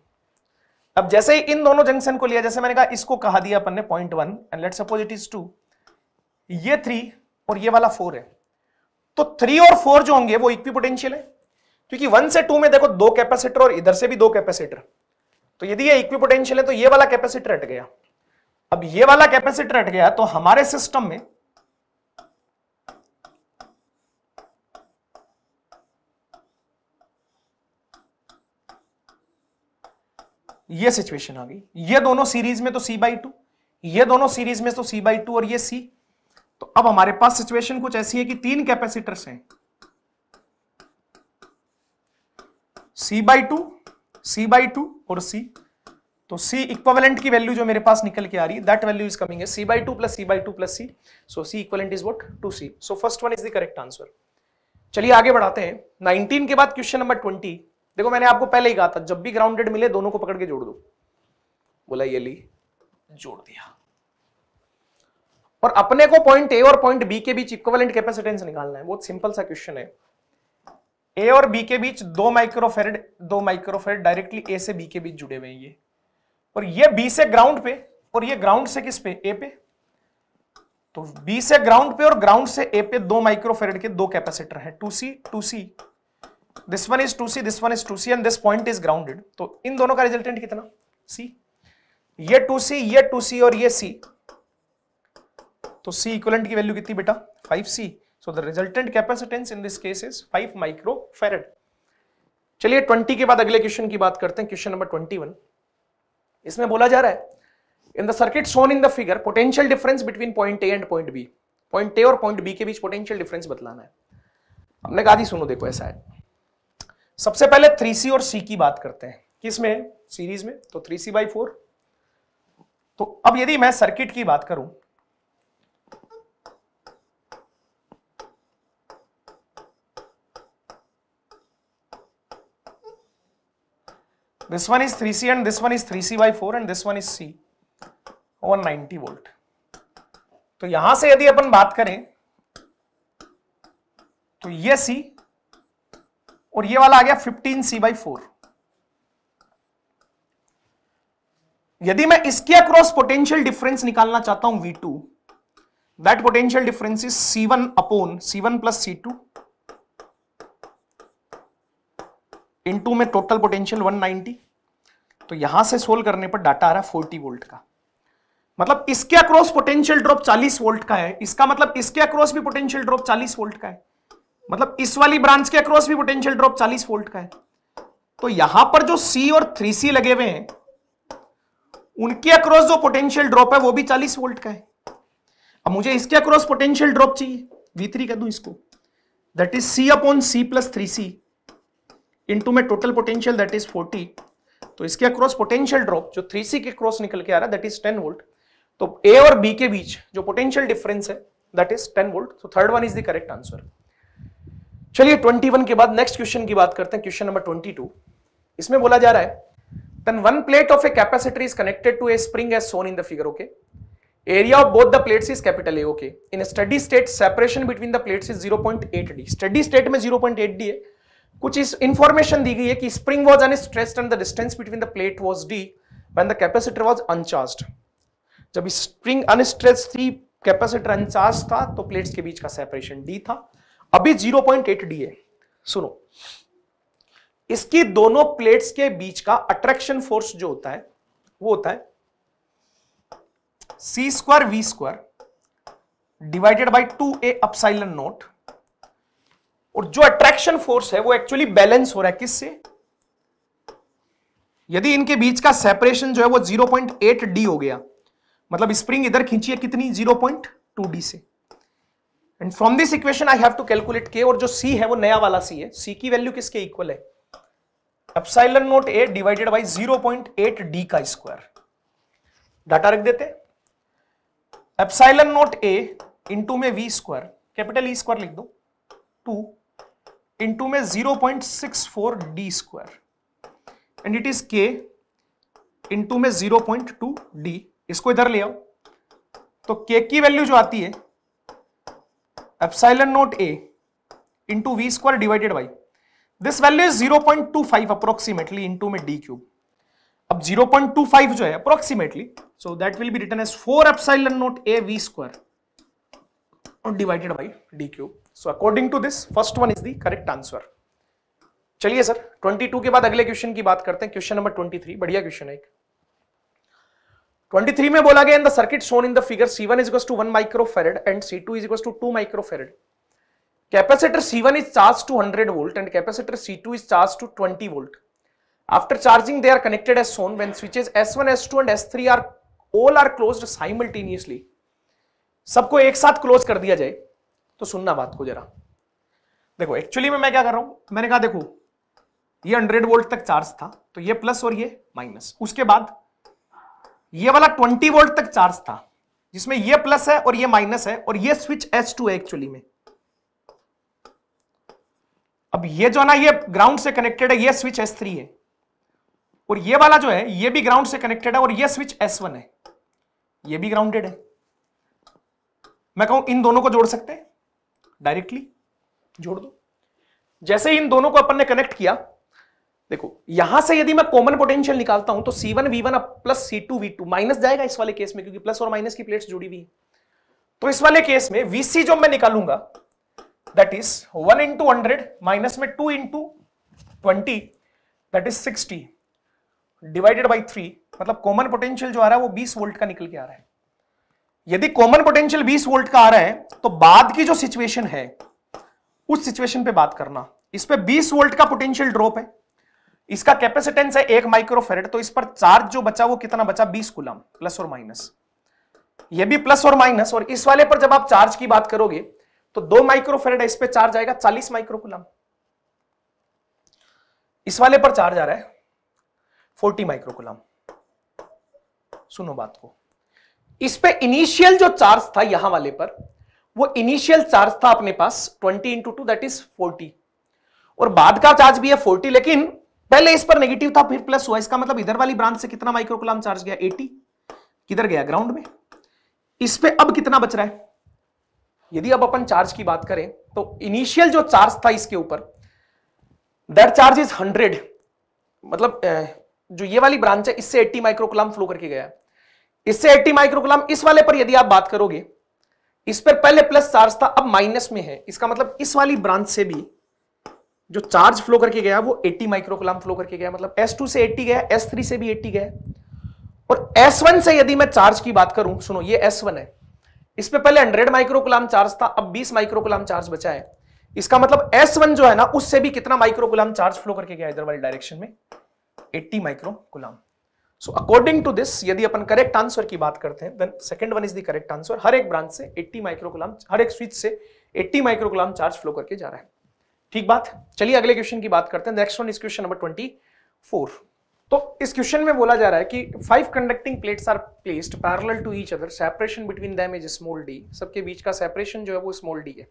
अब जैसे ही इन दोनों जंक्शन को लिया जैसे मैंने कहा इसको कहा दिया अपन ने point one and let suppose it is two ये थ्री और ये वाला फोर है तो थ्री और फोर जो होंगे वो इक्वी पोटेंशियल है क्योंकि वन से टू में देखो दो कैपेसिटर और इधर से भी दो कैपेसिटर तो यदि ये इक्वी पोटेंशियल है तो ये वाला कैपेसिटर हट गया अब ये वाला कैपेसिटर हट गया तो हमारे सिस्टम में ये सिचुएशन आ गई ये दोनों सीरीज में तो सी बाई टू ये दोनों सीरीज में तो सी बाई टू और ये सी तो अब हमारे पास सिचुएशन कुछ ऐसी है कि तीन कैपेसिटर्स हैं C by two C by two और सी तो C इक्वेलेंट की वैल्यू जो मेरे पास निकल के आ रही है that value is coming C by two plus C by two plus C so C C is is two C so first one is the correct answer चलिए आगे बढ़ाते हैं 19 के बाद क्वेश्चन नंबर 20 देखो मैंने आपको पहले ही कहा था जब भी ग्राउंडेड मिले दोनों को पकड़ के जोड़ दो बोला ये ली जोड़ दिया और अपने को पॉइंट ए और पॉइंट बी के बीच इक्वलेंट कैपेसिटेंस निकालना है बहुत सिंपल सा क्वेश्चन है ए और बी के बीच दो माइक्रोफेरेड दो माइक्रोफेरेड डायरेक्टली ए से बी के बीच जुड़े हुए हैं ये और ये बी से ग्राउंड पे और ये ग्राउंड से किस पे ए पे तो बी से ग्राउंड पे और ग्राउंड से ए पे दो माइक्रोफेरेड के दो कैपेसिटर हैं two C two C this one is two C this one is two C and this point is grounded तो इन दोनों का रिजल्टेंट कितना सी ये टू सी ये टू सी और ये सी तो सी इक्वलेंट की वैल्यू कितनी बेटा five C so the resultant capacitance in this case is five farad चलिए ट्वेंटी के बाद अगले क्वेश्चन की बात करते हैं क्वेश्चन नंबर ट्वेंटी वन इसमें बोला जा रहा है in the circuit shown in the figure potential difference between point A and point B point A और पॉइंट बी के बीच पोटेंशियल डिफरेंस बतलाना है हमने कहा थी सुनो देखो ऐसा है सबसे पहले थ्री सी और सी की बात करते हैं किसमें सीरीज में तो थ्री सी बाई फोर तो अब यदि मैं सर्किट की बात करूं This one is 3C and this one is 3C by 4 and this one is C 190 volt तो यहां से यदि अपन बात करें तो ये C और ये वाला आ गया 15C बाई फोर यदि मैं इसके अक्रॉस पोटेंशियल डिफरेंस निकालना चाहता हूं V2 that potential difference is C1 upon C1 plus C2 into में टोटल पोटेंशियल 190 तो यहां से सोल्व करने पर डाटा आ रहा है 40 वोल्ट का मतलब इसके अक्रॉस पोटेंशियल ड्रॉप 40 वोल्ट का है इसका मतलब इसके अक्रॉस भी पोटेंशियल ड्रॉप 40 वोल्ट का है मतलब इस वाली ब्रांच के अक्रॉस भी पोटेंशियल ड्रॉप 40 वोल्ट का है तो यहां पर जो सी और थ्री सी लगे हुए हैं उनके अक्रॉस जो पोटेंशियल ड्रॉप है वो भी चालीस वोल्ट का है अब मुझे इसके अक्रॉस पोटेंशियल ड्रॉप चाहिए वी थ्री कर दू इसको that is C upon C plus three C into में टोटल पोटेंशियल दैट इज 40 तो इसके अक्रॉस पोटेंशियल ड्रॉप जो 3c के अक्रॉस निकल के आ रहा है दैट इज 10 वोल्ट तो ए और बी के बीच जो पोटेंशियल डिफरेंस है that is 10 volt so third one is the correct answer चलिए 21 के बाद नेक्स्ट क्वेश्चन की बात करते हैं क्वेश्चन नंबर 22 इसमें बोला जा रहा है then one plate of a capacitor is connected to a spring as shown in the figure okay area of both the plates is capital A okay in a state separation between the plates is is 0.8d steady state में 0.8d है कुछ इस information दी गई है कि spring was an unstressed and the distance between the plate was D when the capacitor was uncharged जब spring unstressed थी capacitor uncharged था तो प्लेट्स के बीच का सेपरेशन डी था अभी जीरो पॉइंट एट डी है सुनो इसकी दोनों प्लेट्स के बीच का अट्रैक्शन फोर्स जो होता है वो होता है C square V square divided by two A epsilon naught और जो अट्रैक्शन फोर्स है वो एक्चुअली बैलेंस हो रहा है किससे यदि इनके बीच का सेपरेशन जो है वो 0.8 डी हो गया मतलब स्प्रिंग इधर खींची है कितनी 0.2 डी से and from this equation I have to calculate K और जो सी है वो नया वाला सी है सी की वैल्यू किसके इक्वल है epsilon naught A divided by 0.8 D का स्क्वायर डाटा रख देते एप्साइलन नोट ए इंटू में V square capital E square लिख दो टू इंटू में zero point six four D square and it is K into में zero point two D इसको इधर ले आओ तो के की वैल्यू जो आती है epsilon naught A into V square divided by this value is 0.25 point two five approximately into में डी क्यूब अब 0.25 जो है approximately so that will be written as four epsilon naught A V square divided by D cube so according to this first one is the correct answer चलिए sir 22 के बाद अगले question की बात करते हैं क्वेश्चन नंबर 23 बढ़िया question है एक 23 में बोला गया in the circuit shown in the figure C1 is equal to 1 micro microfarad and C2 is equal to 2 micro microfarad capacitor C1 is charge to 100 volt and capacitor C2 is charge to 20 volt after charging they are connected as shown when switches s1 s2 and s3 are all are closed simultaneously सबको एक साथ close कर दिया जाए तो सुनना बात को जरा देखो एक्चुअली में मैं क्या कर रहा हूं तो मैंने कहा देखो ये हंड्रेड वोल्ट तक चार्ज था तो ये प्लस और ये माइनस उसके बाद ये वाला ट्वेंटी वोल्ट तक चार्ज था जिसमें ये प्लस है और ये माइनस है और ये स्विच एस टू है एक्चुअली में अब ये जो है ना ये ग्राउंड से कनेक्टेड है ये स्विच एस थ्री है और ये वाला जो है ये भी ग्राउंड से कनेक्टेड है और ये स्विच एस वन है ये भी ग्राउंडेड है मैं कहूं इन दोनों को जोड़ सकते हैं डायरेक्टली जोड़ दो जैसे ही इन दोनों को अपन ने कनेक्ट किया देखो यहां से यदि मैं कॉमन पोटेंशियल निकालता हूं तो C one V one plus C two V two minus जाएगा इस वाले केस में क्योंकि प्लस और माइनस की प्लेट्स जुड़ी हुई है तो इस वाले केस में वीसी जो मैं निकालूंगा that is one into hundred minus में two into twenty that is sixty divided by three मतलब कॉमन पोटेंशियल जो आ रहा है वो बीस वोल्ट का निकल के आ रहा है यदि कॉमन पोटेंशियल 20 वोल्ट का आ रहा है तो बाद की जो सिचुएशन है उस सिचुएशन पे बात करना इस पे 20 वोल्ट का पोटेंशियल ड्रॉप है इसका कैपेसिटेंस है एक माइक्रोफेरेट तो इस पर चार्ज जो बचा वो कितना बचा 20 कुलम प्लस और माइनस ये भी प्लस और माइनस और इस वाले पर जब आप चार्ज की बात करोगे तो दो माइक्रोफेरेड इस पर चार्ज आएगा चालीस माइक्रोकुलम इस वाले पर चार्ज आ रहा है फोर्टी माइक्रोकुलम सुनो बात को इस पे इनिशियल जो चार्ज था यहां वाले पर वो इनिशियल चार्ज था अपने पास 20 इंटू टू दैट इज 40 और बाद का चार्ज भी है 40 लेकिन पहले इस पर नेगेटिव था फिर प्लस हुआ इसका मतलब इधर वाली ब्रांच से कितना माइक्रोकुलाम चार्ज गया 80 किधर गया ग्राउंड में इस पे अब कितना बच रहा है यदि अब अपन चार्ज की बात करें तो इनिशियल जो चार्ज था इसके ऊपर दैट चार्ज इज हंड्रेड मतलब जो ये वाली ब्रांच है इससे एट्टी माइक्रोकुलाम फ्लो करके गया है इससे 80 माइक्रोग्राम इस वाले पर यदि आप बात करोगे इस पर पहले प्लस चार्ज था अब माइनस में है इसका मतलब इस वाली ब्रांच से भी जो चार्ज फ्लो करके गया वो 80 माइक्रोग्राम फ्लो करके गया मतलब S2 से 80 गया S3 से भी 80 गया और S1 से यदि मैं चार्ज की बात करूं सुनो ये S1 है इस पर पहले 100 माइक्रोग्राम चार्ज था अब 20 माइक्रोग्राम चार्ज बचा है इसका मतलब S1 जो है ना उससे भी कितना माइक्रोग्राम चार्ज फ्लो करके गया इधर वाली डायरेक्शन में 80 microgram so according to this यदि अपन करेक्ट आंसर की बात करते हैं then second one is the correct answer हर एक ब्रांच से 80 माइक्रोग्राम हर एक स्विच से 80 माइक्रोग्राम चार्ज फ्लो करके जा रहा है ठीक बात चलिए अगले क्वेश्चन की बात करते हैं next one is question number 24 तो इस क्वेश्चन में बोला जा रहा है कि five conducting plates are placed parallel to each other separation between them is small D सबके बीच का सेपरेशन जो है वो स्मॉल डी है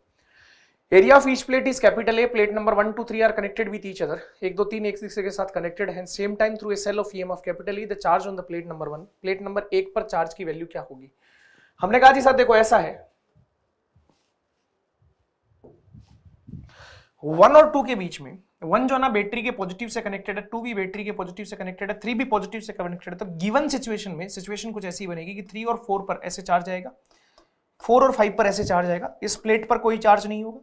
area of each plate is capital A plate number one two three are connected with each other एक दो तीन एक दूसरे के साथ कनेक्टेड है same time through a cell of E of capital E the charge on the plate number one plate number एक पर चार्ज की वैल्यू क्या होगी हमने कहा जी साहब देखो ऐसा है वन और टू के बीच में वन जो ना बैटरी के पॉजिटिव से कनेक्टेड है टू भी बैटरी के पॉजिटिव से कनेक्टेड है थ्री भी पॉजिटिव से कनेक्टेड है तो गिवन सिचुएशन में सिचुएशन कुछ ऐसी बनेगी कि थ्री और फोर पर ऐसे चार्ज आएगा फोर और फाइव पर ऐसे चार्ज आएगा इस प्लेट पर कोई चार्ज नहीं होगा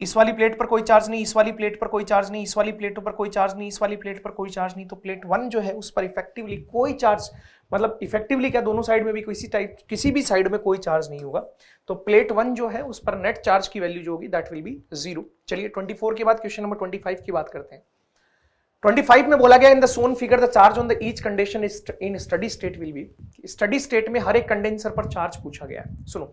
इस वाली प्लेट पर कोई चार्ज नहीं इस वाली प्लेट पर कोई चार्ज नहीं इस वाली प्लेट पर कोई चार्ज नहीं इस वाली प्लेट पर कोई चार्ज नहीं तो प्लेट वन जो है उस पर इफेक्टिवली कोई चार्ज मतलब इफेक्टिवली क्या दोनों साइड में भी किसी टाइप किसी भी साइड में कोई चार्ज नहीं होगा तो प्लेट वन जो है उस पर नेट चार्ज की वैल्यू जो होगी दैट विल बी जीरो चलिए ट्वेंटी फोर के बाद क्वेश्चन नंबर ट्वेंटी फाइव की बात करते हैं 25 में बोला गया in the shown figure the charge on the each condition in steady state will be steady state में हर एक कंडेंसर पर चार्ज पूछा गया है सुनो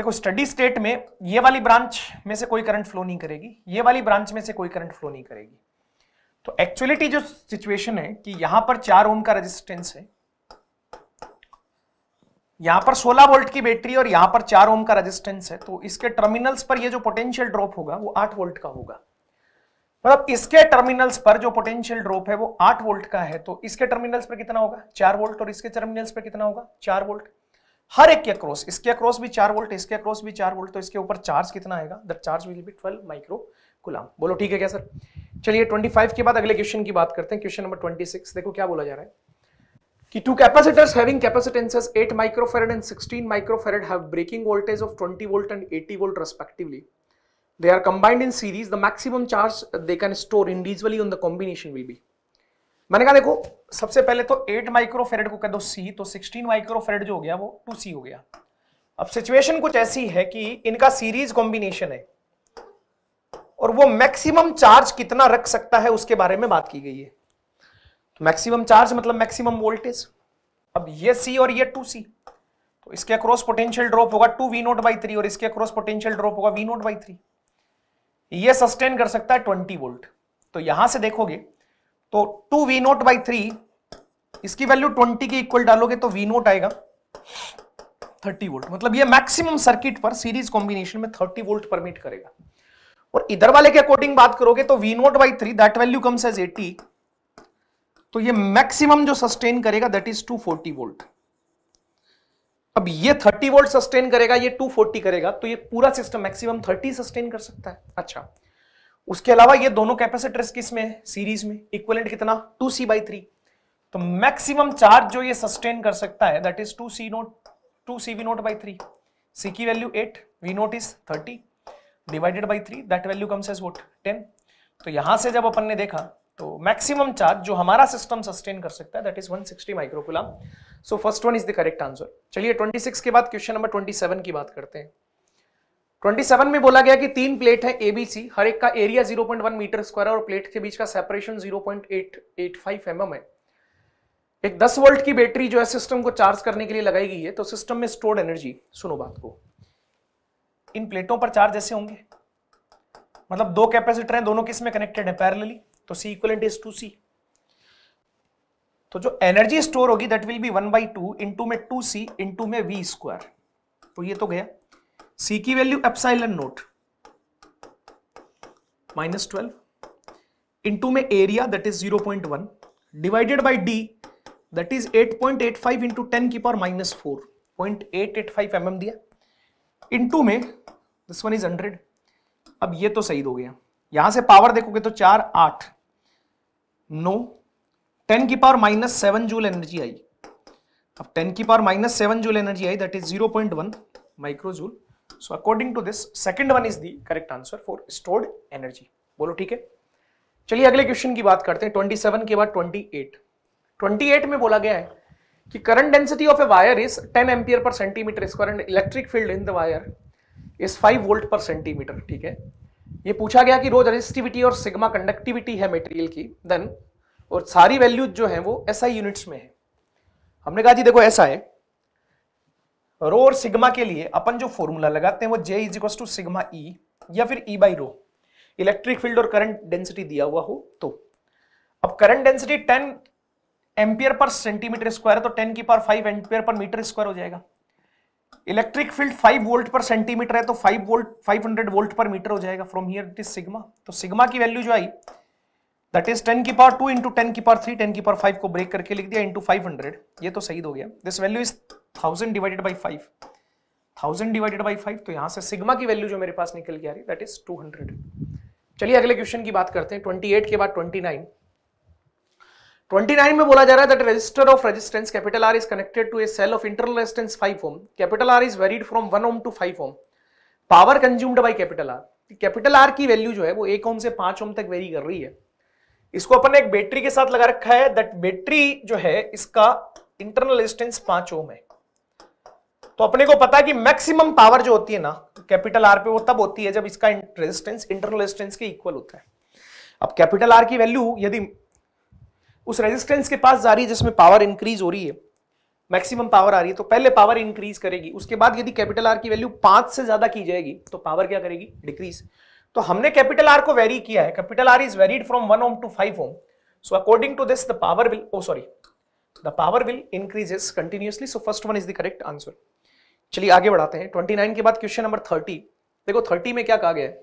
देखो स्टडी स्टेट में ये वाली ब्रांच में से कोई करंट फ्लो नहीं करेगी ये वाली ब्रांच में से कोई करंट फ्लो नहीं करेगी तो एक्चुअलिटी जो सिचुएशन है कि यहां पर चार ओम का रेजिस्टेंस है यहां पर 16 वोल्ट की बैटरी और यहां पर चार ओम का रेजिस्टेंस है तो इसके टर्मिनल्स पर ये जो पोटेंशियल ड्रॉप होगा वो आठ वोल्ट का होगा मतलब इसके टर्मिनल्स पर जो पोटेंशियल ड्रॉप है वो आठ वोल्ट का है तो इसके टर्मिनल्स पर कितना होगा चार वोल्ट और इसके टर्मिनल्स पर कितना होगा चार वोल्ट हर एक के अक्रॉस इसके अक्रॉस भी चार वोल्ट इसके अक्रॉस भी चार वोल्ट तो इसके ऊपर चार्ज कितना आएगा the charge will be twelve micro coulomb बोलो ठीक है क्या सर चलिए 25 के बाद अगले क्वेश्चन की बात करते हैं क्वेश्चन नंबर 26 देखो क्या बोला जा रहा है कि two capacitors having capacitances 8 microfarad and 16 microfarad have breaking voltage of 20 volt and 80 volt respectively they are combined in series the maximum charge they can store individually on the combination will be मैंने कहा देखो सबसे पहले तो 8 microfarad को कह दो सी तो 16 माइक्रोफेरेड जो हो गया वो 2c हो गया अब सिचुएशन कुछ ऐसी है कि इनका सीरीज कॉम्बिनेशन है और वो मैक्सिमम चार्ज कितना रख सकता है उसके बारे में बात की गई है मैक्सिमम तो चार्ज मतलब मैक्सिमम वोल्टेज अब ये सी और ये टू सी तो इसके अक्रॉस पोटेंशियल ड्रॉप होगा two V note by three और इसके अक्रॉस पोटेंशियल ड्रॉप होगा वी नोट बाई थ्री ये सस्टेन कर सकता है ट्वेंटी वोल्ट तो यहां से देखोगे तो two V note by three इसकी वैल्यू ट्वेंटी के इक्वल डालोगे तो वी नोट आएगा थर्टी वोल्ट मतलब ये मैक्सिमम सर्किट पर सीरीज कॉम्बिनेशन में थर्टी वोल्ट परमिट करेगा और इधर वाले के अकॉर्डिंग बात करोगे तो V note by three that value comes as eighty तो ये मैक्सिमम जो सस्टेन करेगा that is two forty volt अब ये 30 वोल्ट सस्टेन करेगा ये 240 करेगा तो ये पूरा सिस्टम मैक्सिमम 30 सस्टेन कर सकता है अच्छा उसके अलावा ये दोनों कैपेसिटर किस में सीरीज में इक्वलेंट कितना टू सी बाई थ्री तो मैक्सिमम चार्ज जो ये सस्टेन कर सकता है that is two C naught two C V note by three C की value eight V naught is thirty divided by three that value comes as vote ten तो यहां से जब अपन ने देखा तो मैक्सिमम चार्ज जो हमारा सिस्टम सस्टेन कर सकता है that is 160 microcoulomb so first one is the correct answer चलिए 26 के बाद क्वेश्चन नंबर 27 की बात करते हैं 27 में बोला गया कि तीन प्लेट है एबीसी हर एक का एरिया 0.1 मीटर स्क्वायर है और प्लेट के बीच का सेपरेशन 0.885 एमएम है एक 10 वोल्ट की बैटरी जो है सिस्टम को चार्ज करने के लिए लगाई गई है तो सिस्टम में स्टोर्ड एनर्जी सुनो बात को इन प्लेटों पर चार्ज ऐसे होंगे मतलब दो कैपेसिटर हैं दोनों किस में कनेक्टेड है पैरेलली तो C equivalent two C तो जो एनर्जी स्टोर होगी that will be one by two into में टू सी इंटू में वी स्क्वायर तो ये तो गया c की value epsilon naught minus twelve into में area that is zero point one divided by D that is eight point eight five into ten की power minus four point eight eight five M M दिया into में this one is hundred अब ये तो सही हो गया यहां से पावर देखोगे तो चार आठ नो टेन की power minus seven joule energy आई अब टेन की power minus seven joule energy आई that is zero point one micro joule so according to this second one is the correct answer for stored energy बोलो ठीक है चलिए अगले question की बात करते हैं ट्वेंटी सेवन के बाद ट्वेंटी एट ट्वेंटी एट में बोला गया है कि current density of a wire is ten ampere per centimetre square and electric field in the wire is five volt per centimetre ठीक है ये पूछा गया कि रोज रेजिस्टिविटी और सिग्मा कंडक्टिविटी है मटेरियल की देन और सारी वैल्यूज जो है वो एसआई यूनिट्स में है हमने कहा जी देखो ऐसा है रो और सिग्मा के लिए अपन जो फॉर्मूला लगाते हैं वो J is equal to sigma E या फिर E by rho electric field और करंट डेंसिटी दिया हुआ हो तो अब current density 10 ampere per centimetre square है तो 10 की power 5 ampere per metre square हो जाएगा electric field 5 volt per centimetre है तो 5 वोल्ट 500 वोल्ट पर मीटर हो जाएगा from here it is sigma तो सिग्मा की वैल्यू जो आई दैट इज 10 की पावर 2 इंटू टेन की पावर 3 10 की पावर 5 को ब्रेक करके लिख दिया इंटू 500 ये तो सही हो गया this value is thousand divided by five thousand divided by five तो यहां से सिग्मा की वैल्यू जो मेरे पास निकल के आ रही दैट इज 200 चलिए अगले क्वेश्चन की बात करते हैं 28 के बाद 29 29 में बोला जा रहा है that resistor of resistance capital R is connected to a cell of internal resistance 5 ohm capital R is varied from 1 ohm to 5 ohm power consumed by capital R capital R की वैल्यू जो है वो 1 ओम से 5 ओम तक very कर रही है इसको अपन ने एक बैटरी के साथ लगा रखा है दट बैटरी जो है इसका इंटरनल रेजिस्टेंस पांच ओम है तो अपने को पता है कि मैक्सिमम पावर जो होती है ना कैपिटल आर पे वो तब होती है जब इसका रेजिस्टेंस इंटरनल रेजिस्टेंस के इक्वल होता है अब कैपिटल आर की वैल्यू यदि उस रेजिस्टेंस के पास जा रही है जिसमें पावर इंक्रीज हो रही है मैक्सिमम पावर आ रही है तो पहले पावर इंक्रीज करेगी उसके बाद यदि कैपिटल आर की वैल्यू पांच से ज्यादा की जाएगी तो पावर क्या करेगी डिक्रीज तो हमने कैपिटल आर को वेरी किया है capital R is varied from one ohm to five ohm so according to this the power will oh sorry the power will increases continuously so first one is the correct answer चलिए आगे बढ़ाते हैं twenty nine के बाद question number thirty देखो thirty में क्या कहा गया है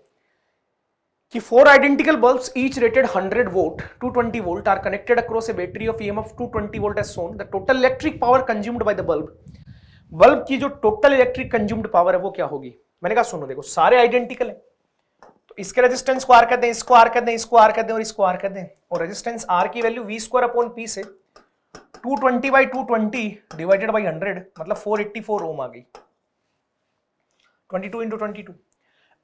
कि four identical bulb each rated 100 volt 220 volt are connected across a battery of EMF 220 volt as shown the total electric power consumed by the bulb bulb की जो टोटल इलेक्ट्रिक कंज्यूम्ड पावर है वो क्या होगी मैंने कहा सुनो देखो सारे आइडेंटिकल है इसके रेजिस्टेंस को आर कर दें इसको आर कर दें इसको आर कर दें और इसको आर कर दें और रेजिस्टेंस आर की value V square upon P से 220 twenty by two divided by 100 मतलब 484 ओम आ गई 22 टू इंटू ट्वेंटी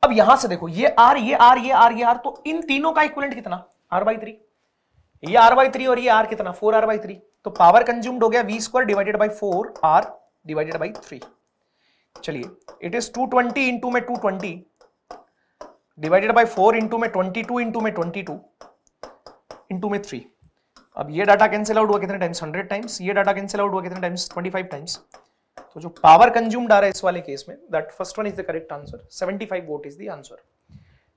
अब यहां से देखो ये आर ये आर ये आर ये आर तो इन तीनों का इक्वलेंट कितना आर बाई थ्री ये आर बाई थ्री और ये आर कितना फोर आर बाई थ्री तो पावर कंज्यूम्ड हो गया V square divided by four R divided by three चलिए it is two twenty into में two twenty divided by four into में ट्वेंटी टू इंटू में ट्वेंटी टू इंटू में three अब ये डाटा कैंसिल आउट हुआ कितने टाइम्स हंड्रेड टाइम्स ये डाटा कैंसिल आउट हुआ कितने टाइम्स ट्वेंटी फाइव टाइम्स तो जो पावर कंज्यूम्ड आ रहा है इस वाले केस में that first one is the correct answer seventy five watt is the answer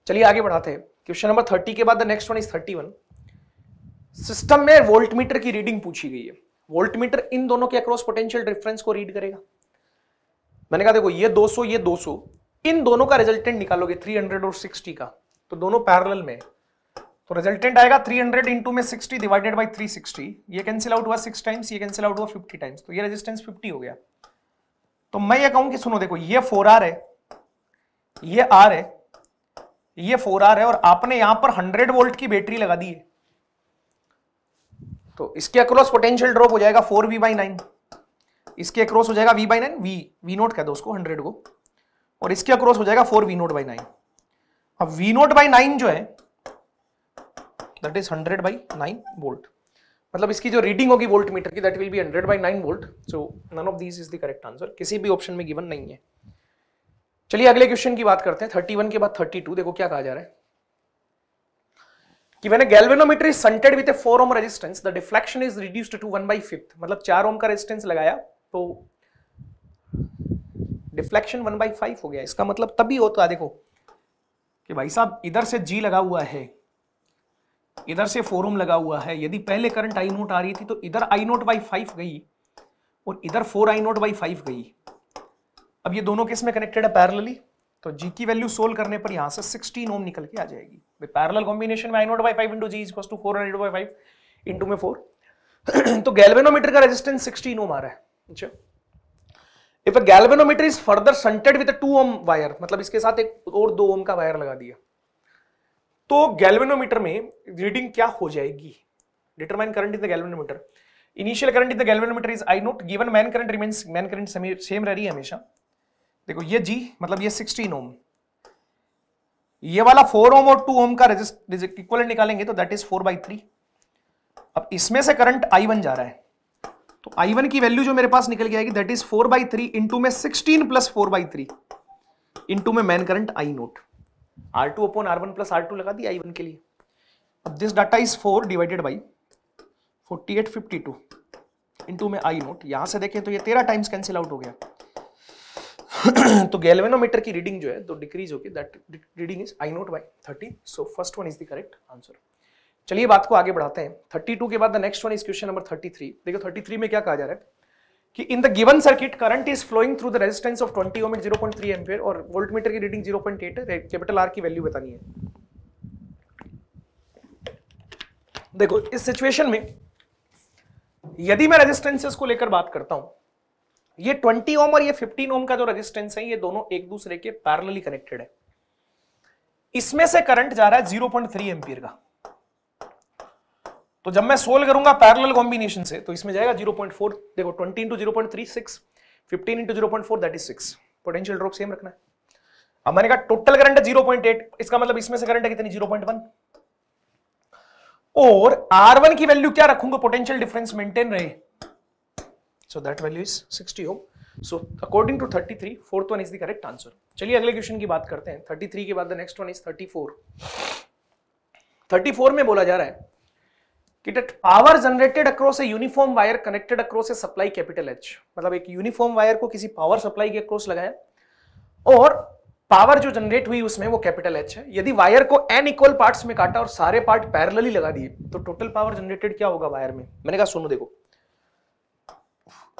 चलिए आगे बढ़ाते हैं क्वेश्चन नंबर थर्टी के बाद the next one is thirty one system में वोल्ट मीटर की रीडिंग पूछी गई है वोल्ट मीटर इन दोनों के अक्रॉस पोटेंशियल डिफरेंस को रीड करेगा मैंने कहा देखो ये 200 ये 200 इन दोनों का रिजल्टेंट निकालोगे 300 और 60 का तो दोनों पैरेलल में तो रिजल्टेंट आएगा 300 हंड्रेड इंटू में sixty divided by three sixty ये कैंसिल आउट हुआ सिक्स टाइम्स ये कैंसिल आउट हुआ फिफ्टी टाइम्स तो ये रेजिस्टेंस 50 हो गया तो मैं ये कहूं कि सुनो देखो ये फोर आर है ये आर है ये फोर आर है और आपने यहां पर हंड्रेड वोल्ट की बैटरी लगा दी है तो इसके अक्रॉस पोटेंशियल ड्रॉप हो जाएगा फोर वी बाई नाइन इसके अक्रॉस हो जाएगा V by nine V V nought कह दो उसको हंड्रेड को और इसके अक्रॉस हो जाएगा four V note by nine अब वी नोट बाई नाइन जो है that is hundred by nine volt मतलब इसकी जो रीडिंग होगी वोल्ट मीटर की that will be hundred by nine volt so none of this is the correct answer किसी भी ऑप्शन में गिवन नहीं है चलिए अगले क्वेश्चन की बात करते हैं थर्टी वन के बाद थर्टी टू देखो क्या कहा जा रहा है कि मैंने galvanometer is shunted with a four ohm resistance the deflection is reduced to one by fifth मतलब चार ओम का रेजिस्टेंस लगाया तो डिफ्लेक्शन वन बाई फाइव हो गया इसका मतलब तभी होता है देखो कि भाई साहब इधर से जी लगा हुआ है इधर से फोरम लगा हुआ है यदि पहले करंट आई नोट आ रही थी तो इधर आई नोट बाई फाइव गई और इधर four I nought by five गई अब ये दोनों किस में कनेक्टेड है पैरेलली तो जी की वैल्यू सोल्व करने पर यहां से 16 ओम निकल के आ जाएगी पैरेलल कॉम्बिनेशन में I nought by five into G equal to four hundred by five into में फोर तो गैल्वेनोमीटर का रेजिस्टेंस 16 ओम आ रहा है अच्छा if a galvanometer is further shunted with two ohm wire मतलब इसके साथ एक और दो ओम का वायर लगा दिया तो गैल्वेनोमीटर में रीडिंग क्या हो जाएगी determine current in the galvanometer initial current in the galvanometer is I nought given main current remains main current same रह रही है हमेशा देखो ये जी मतलब ये 16 ओम ये वाला 4 ओम और 2 ओम का इक्वलेंट निकालेंगे तो दैट इज 4 बाई थ्री अब इसमें से करंट आई वन जा रहा है तो I1 की वैल्यू जो मेरे पास निकल के आएगी that is four by three into में sixteen plus four by three into में main current I nought R2 two upon R one plus R two लगा दी आई वन के लिए अब this data is four divided by forty eight fifty two into में I note यहां से देखें तो ये तेरह टाइम्स कैंसिल आउट हो गया तो गैल्वेनोमीटर की रीडिंग जो है तो डिक्रीज होगी that reading is I nought by thirty so first one is the correct answer चलिए बात को आगे बढ़ाते हैं 32 के बाद the next one is question number 33 देखो 33 में क्या कहा जा रहा है कि in the given circuit current is flowing through the resistance of 20 ohm it 0.3 ampere और वोल्ट मीटर की रीडिंग 0.8 है कैपिटल आर की वैल्यू बतानी है देखो इस सिचुएशन में यदि मैं रेजिस्टेंसेस को लेकर बात करता हूं ये 20 ओम और ये 15 ओम का जो रेजिस्टेंस है ये दोनों एक दूसरे के पैरेलली कनेक्टेड है इसमें से करंट जा रहा है 0.3 एम्पीयर का तो जब मैं सोल्व करूंगा पैरेलल कॉम्बिनेशन से तो इसमें जाएगा 0.4 देखो 20 into zero point three six fifteen into zero point four that is six potential drop same रखना है अब मैंने कहा टोटल करंट है जीरो पॉइंट एट इसका मतलब इसमें से करंट है कितनी जीरो पॉइंट वन और आर वन की वैल्यू क्या रखूंगा पोटेंशियल डिफरेंस मेंटेन रहे so that value is sixty ohm so according to thirty three fourth one is the correct answer चलिए अगले क्वेश्चन की बात करते हैं थर्टी थ्री के बाद the next one is thirty four thirty four में बोला जा रहा है कि that power generated across a uniform wire connected across a supply capital H मतलब एक यूनिफॉर्म वायर को किसी पावर सप्लाई के अक्रॉस लगाया और पावर जो जनरेट हुई उसमें वो कैपिटल एच है यदि वायर को एन इक्वल पार्ट्स में काटा और सारे पार्ट पैरेलली लगा दिए तो टोटल पावर जनरेटेड क्या होगा वायर में मैंने कहा सुनो देखो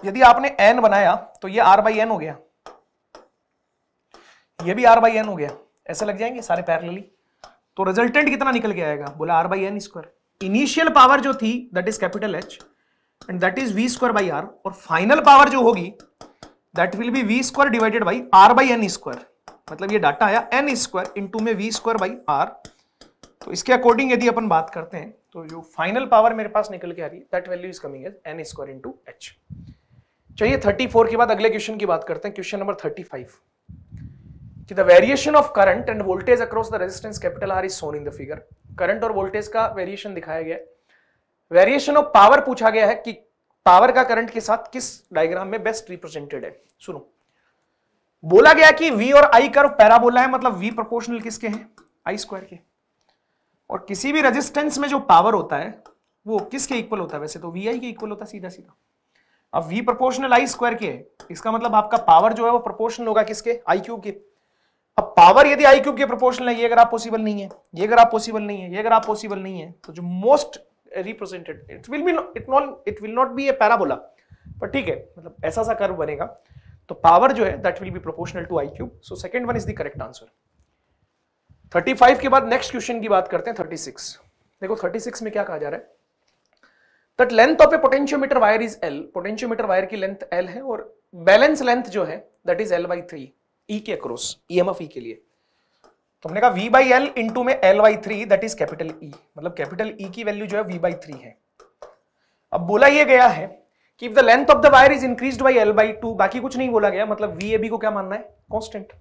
यदि आपने एन बनाया तो ये आर बाई एन हो गया ये भी आर बाई एन हो गया ऐसे लग जाएंगे सारे पैरेलली तो रिजल्टेंट कितना निकल के आएगा बोला R by N square initial power जो थी that is capital H and that is V square by R और फाइनल पावर जो होगी that will be V square divided by R by N square मतलब ये डाटा आया N square into में V square by R तो इसके according यदि अपन बात करते हैं तो जो फाइनल पावर मेरे पास निकल के आ रही है that value is coming as N square into H चलिए 34 के बाद अगले क्वेश्चन की बात करते हैं क्वेश्चन नंबर 35 कि the variation of current and voltage across the resistance capital R is shown in the figure current और वोल्टेज का वेरिएशन दिखाया गया है वेरिएशन ऑफ पावर पूछा गया है कि पावर का करंट के साथ किस डायग्राम में बेस्ट रिप्रेजेंटेड है सुनो बोला गया कि V और I कर्व पैराबोला है मतलब V प्रोपोर्शनल किसके हैं I स्क्वायर के और किसी भी रेजिस्टेंस में जो पावर होता है वो किसके इक्वल होता है वैसे तो VI के इक्वल होता है सीधा सीधा अब V प्रोपोर्शनल I स्क्वायर के है इसका मतलब आपका पावर जो है वो प्रोपोर्शनल होगा किसके आई क्यूब के अब पावर यदि आई क्यूब के प्रोपोर्शनल है ये अगर आप पॉसिबल नहीं है ये अगर आप पॉसिबल नहीं है ये अगर आप पॉसिबल नहीं है तो जो most represented it will be it not it will not be a parabola पर ठीक है मतलब ऐसा सा कर्व बनेगा तो पावर जो है that will be proportional to I cube so second one is the correct answer 35 के बाद नेक्स्ट क्वेश्चन की बात करते हैं 36 देखो 36 में क्या कहा जा रहा है that length of a potentiometer wire is L potentiometer wire की लेंथ एल है और बैलेंस लेंथ जो है that is L by three E e के across E M F E के लिए तो हमने कहा वी बाई एल इंटू में L by three that is capital E मतलब कैपिटल ई e की वैल्यू जो है वी बाई थ्री है अब बोला यह गया है कि if the length of the wire is increase by L by two बाकी कुछ नहीं बोला गया मतलब वी ए बी को क्या मानना है कॉन्स्टेंट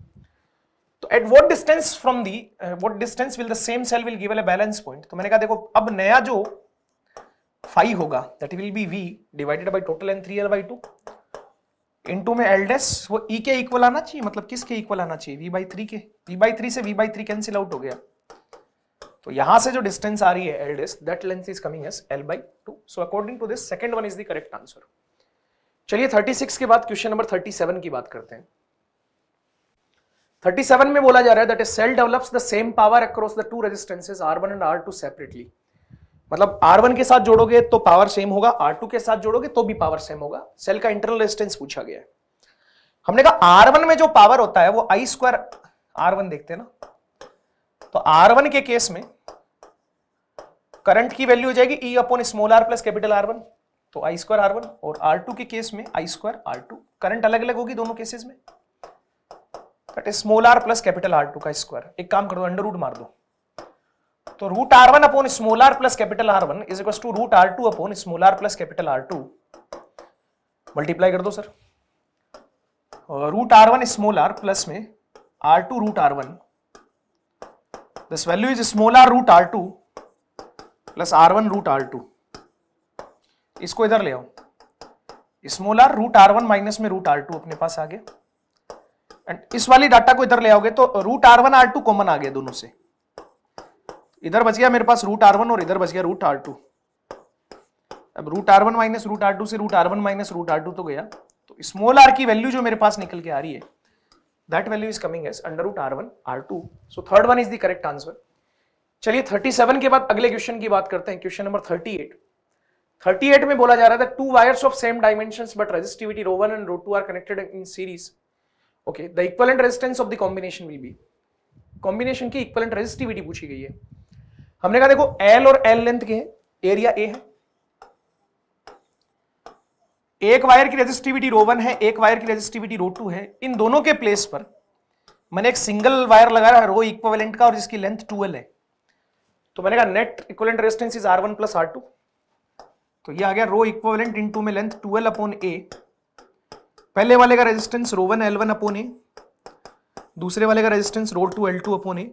तो at what distance from the what distance will the same cell will give a balance point तो मैंने कहा देखो अब नया जो फाइव होगा that will be V divided by total N three L by two into में एलडेस वो ई e के इक्वल आना चाहिए मतलब किसके इक्वल आना चाहिए वी बाई थ्री के वी बाई थ्री से V by three cancel out हो गया तो यहां से जो डिस्टेंस आ रही है एलडेस that length is coming as L by two so according to this second one is the correct answer चलिए 36 के बाद क्वेश्चन नंबर 37 की बात करते हैं 37 में बोला जा रहा है that a cell develops the same power across the two resistances R one and R two separately मतलब R1 के साथ जोड़ोगे तो पावर सेम होगा R2 के साथ जोड़ोगे तो भी पावर सेम होगा सेल का इंटरनल रेजिस्टेंस पूछा गया है हमने कहा R1 में जो पावर होता है वो I स्क्वायर R1 देखते हैं ना तो R1 के केस में करंट की वैल्यू हो जाएगी E upon small r plus capital R1 तो I स्क्वायर R1 और R2 के केस में I स्क्वायर R2 करंट अलग अलग होगी दोनों केसेस में small r plus capital R2 का स्क्वायर एक काम करो अंडर रूट मार दो तो root R one upon small R plus capital R one is equal to root R two upon small R plus capital R two multiply कर दो sir root R one small R plus में R two root R one this value is small R root R two plus R one root R two इसको इधर ले आओ small R root R one minus में root R to अपने पास आ गया एंड इस वाली डाटा को इधर ले आओगे तो root R one R two common आ गया दोनों से इधर बच गया मेरे पास रूट आर वन और इधर बच गया रूट आर टू अब root R one minus root R two से root R one minus root R two तो गया तो स्मॉल आर की वैल्यू जो मेरे पास निकल के आ रही है that value is coming as under root R one R two so third one is the correct answer चलिए थर्टी सेवन के बाद अगले क्वेश्चन की बात करते हैं question number thirty eight thirty eight में बोला जा रहा था two wires of same dimension but resistivity rho one and rho two are connected in series okay the equivalent resistance of the combination will be combination की equivalent resistivity पूछी गई है हमने कहा देखो एल और एल लेंथ के हैं एरिया ए है एक वायर की रेजिस्टिविटी रो वन है एक वायर की रेजिस्टिविटी रो टू है इन दोनों के प्लेस पर मैंने एक सिंगल वायर लगाया है रो इक्वेलेंट का और जिसकी लेंथ टू है तो मैंने कहा net equivalent resistance is R one plus R two तो ये आ गया रो इक्वेलेंट इन टू में length two L upon A पहले वाले का resistance rho one L one upon A दूसरे वाले का resistance rho two L two upon A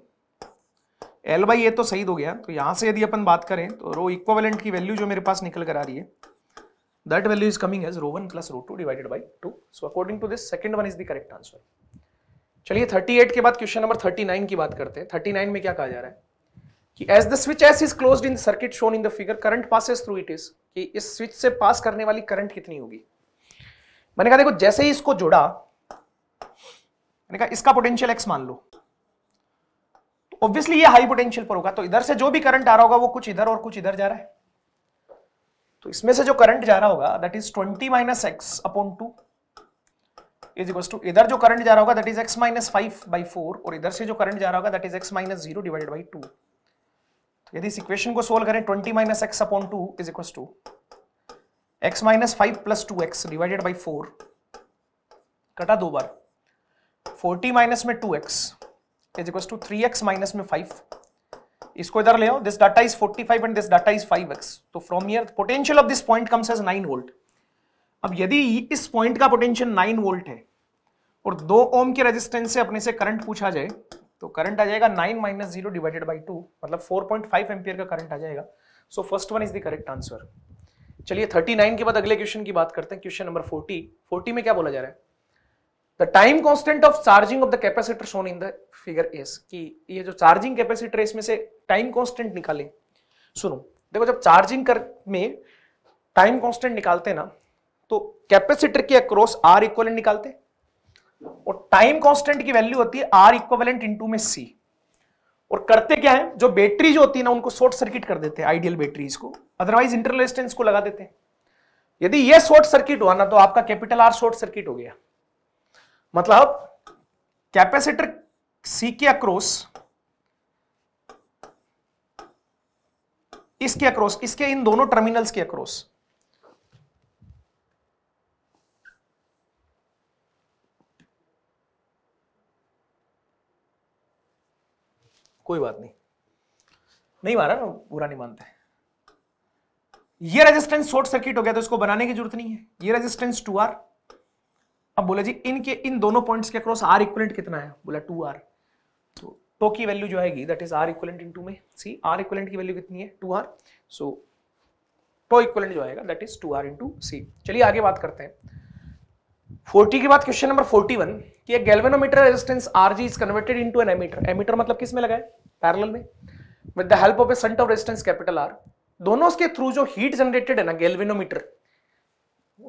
L by A तो सही तो हो गया तो यहां से यदि अपन बात करें तो रो इक्वावेलेंट की वैल्यू जो मेरे पास निकल कर आ रही है that value is coming as rho one plus rho two divided by two so according to this second one is the correct answer चलिए 38 के बाद क्वेश्चन नंबर 39 की बात करते हैं 39 में क्या कहा जा रहा है कि as the switch S is close in circuit shown in the figure current passes through it is कि इस स्विच से पास करने वाली करंट कितनी होगी मैंने कहा देखो जैसे ही इसको जोड़ा मैंने कहा इसका पोटेंशियल एक्स मान लो ऑब्वियसली ये हाई पोटेंशियल पर होगा तो इधर से जो भी करंट आ रहा होगा वो कुछ इधर और कुछ इधर जा रहा है तो इसमें से जो करंट जा रहा होगा that is twenty minus X upon two is equal to इधर जो करंट जा रहा होगा that is X minus five by four और इधर से जो करंट जा रहा होगा that is X minus zero divided by two यदि इस इक्वेशन को सोल्व करें twenty minus X upon two is equal to X minus five plus two X divided by four कटा दो बार फोर्टी माइनस में two X is equal to three X minus में five इसको इधर ले आओ this data is 45 and this data is 5x तो from here potential of this point comes as 9 volt अब यदि इस पॉइंट का पोटेंशियल 9 वोल्ट है और दो ओम के रेजिस्टेंस से अपने से करंट पूछा जाए तो करंट आ जाएगा 9 minus zero divided by two मतलब 4.5 पॉइंट एम्पियर का करंट आ जाएगा so first one is the correct answer चलिए 39 के बाद अगले क्वेश्चन की बात करते हैं क्वेश्चन नंबर 40 40 में क्या बोला जा रहा है the time constant of charging of the capacitor shown in the figure is कि ये जो charging capacitor है इसमें से टाइम constant निकालें सुनो देखो जब charging कर में time constant निकालते हैं ना तो कैपेसिटर के अक्रॉस आर इक्वलेंट निकालते और टाइम कॉन्स्टेंट की वैल्यू होती है R इक्वलेंट इंटू में C और करते क्या है जो बैटरी जो होती है ना उनको शॉर्ट सर्किट कर देते हैं आइडियल बैटरीज को अदरवाइज इंटरलेस्टेंस को लगा देते हैं यदि ये शॉर्ट सर्किट हुआ ना तो आपका कैपिटल आर शॉर्ट सर्किट हो गया मतलब कैपेसिटर सी के अक्रोस इसके अक्रोस इसके इन दोनों टर्मिनल्स के अक्रोस कोई बात नहीं नहीं मारा ना पूरा नहीं मानते ये रेजिस्टेंस शॉर्ट सर्किट हो गया तो इसको बनाने की जरूरत नहीं है ये रेजिस्टेंस टू आर अब बोला जी इनके इन दोनों पॉइंट्स के अक्रॉस आर इक्वलेंट कितना है बोला टू आर तो टो की वैल्यू जो आएगी that is R equivalent into में सी आर इक्वलेंट की वैल्यू कितनी है two R so tau equivalent जो आएगा that is two R into C चलिए आगे बात करते हैं 40 के बाद क्वेश्चन नंबर 41 कि एक galvanometer resistance RG is converted into an ammeter ammeter मतलब किस में लगाए पैरेलल में with the help of a shunt of resistance capital R दोनों उसके थ्रू जो हीट जनरेटेड है ना गैल्वेनोमीटर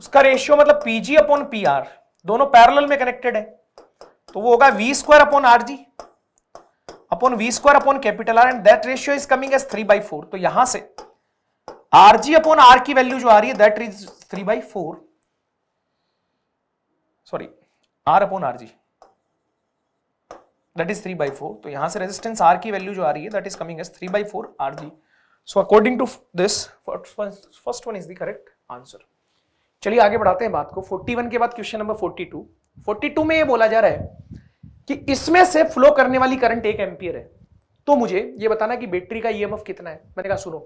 उसका रेशियो मतलब पीजी अपॉन पीआर दोनों पैरेलल में कनेक्टेड है तो वो होगा V square upon R G upon V square upon capital R and that ratio is coming as three by four तो यहां से आर जी अपॉन आर की वैल्यू जो आ रही है that is three by four sorry R upon R G that is three by four तो यहां से रेजिस्टेंस आर की वैल्यू जो आ रही है that is coming as three by four R G so according to this first one is the correct answer चलिए आगे बढ़ाते हैं बात को 41 के बाद क्वेश्चन नंबर 42 42 में ये बोला जा रहा है कि इसमें से फ्लो करने वाली करंट एक एम्पियर है तो मुझे ये बताना कि बैटरी का ईएमएफ e कितना है मैंने कहा सुनो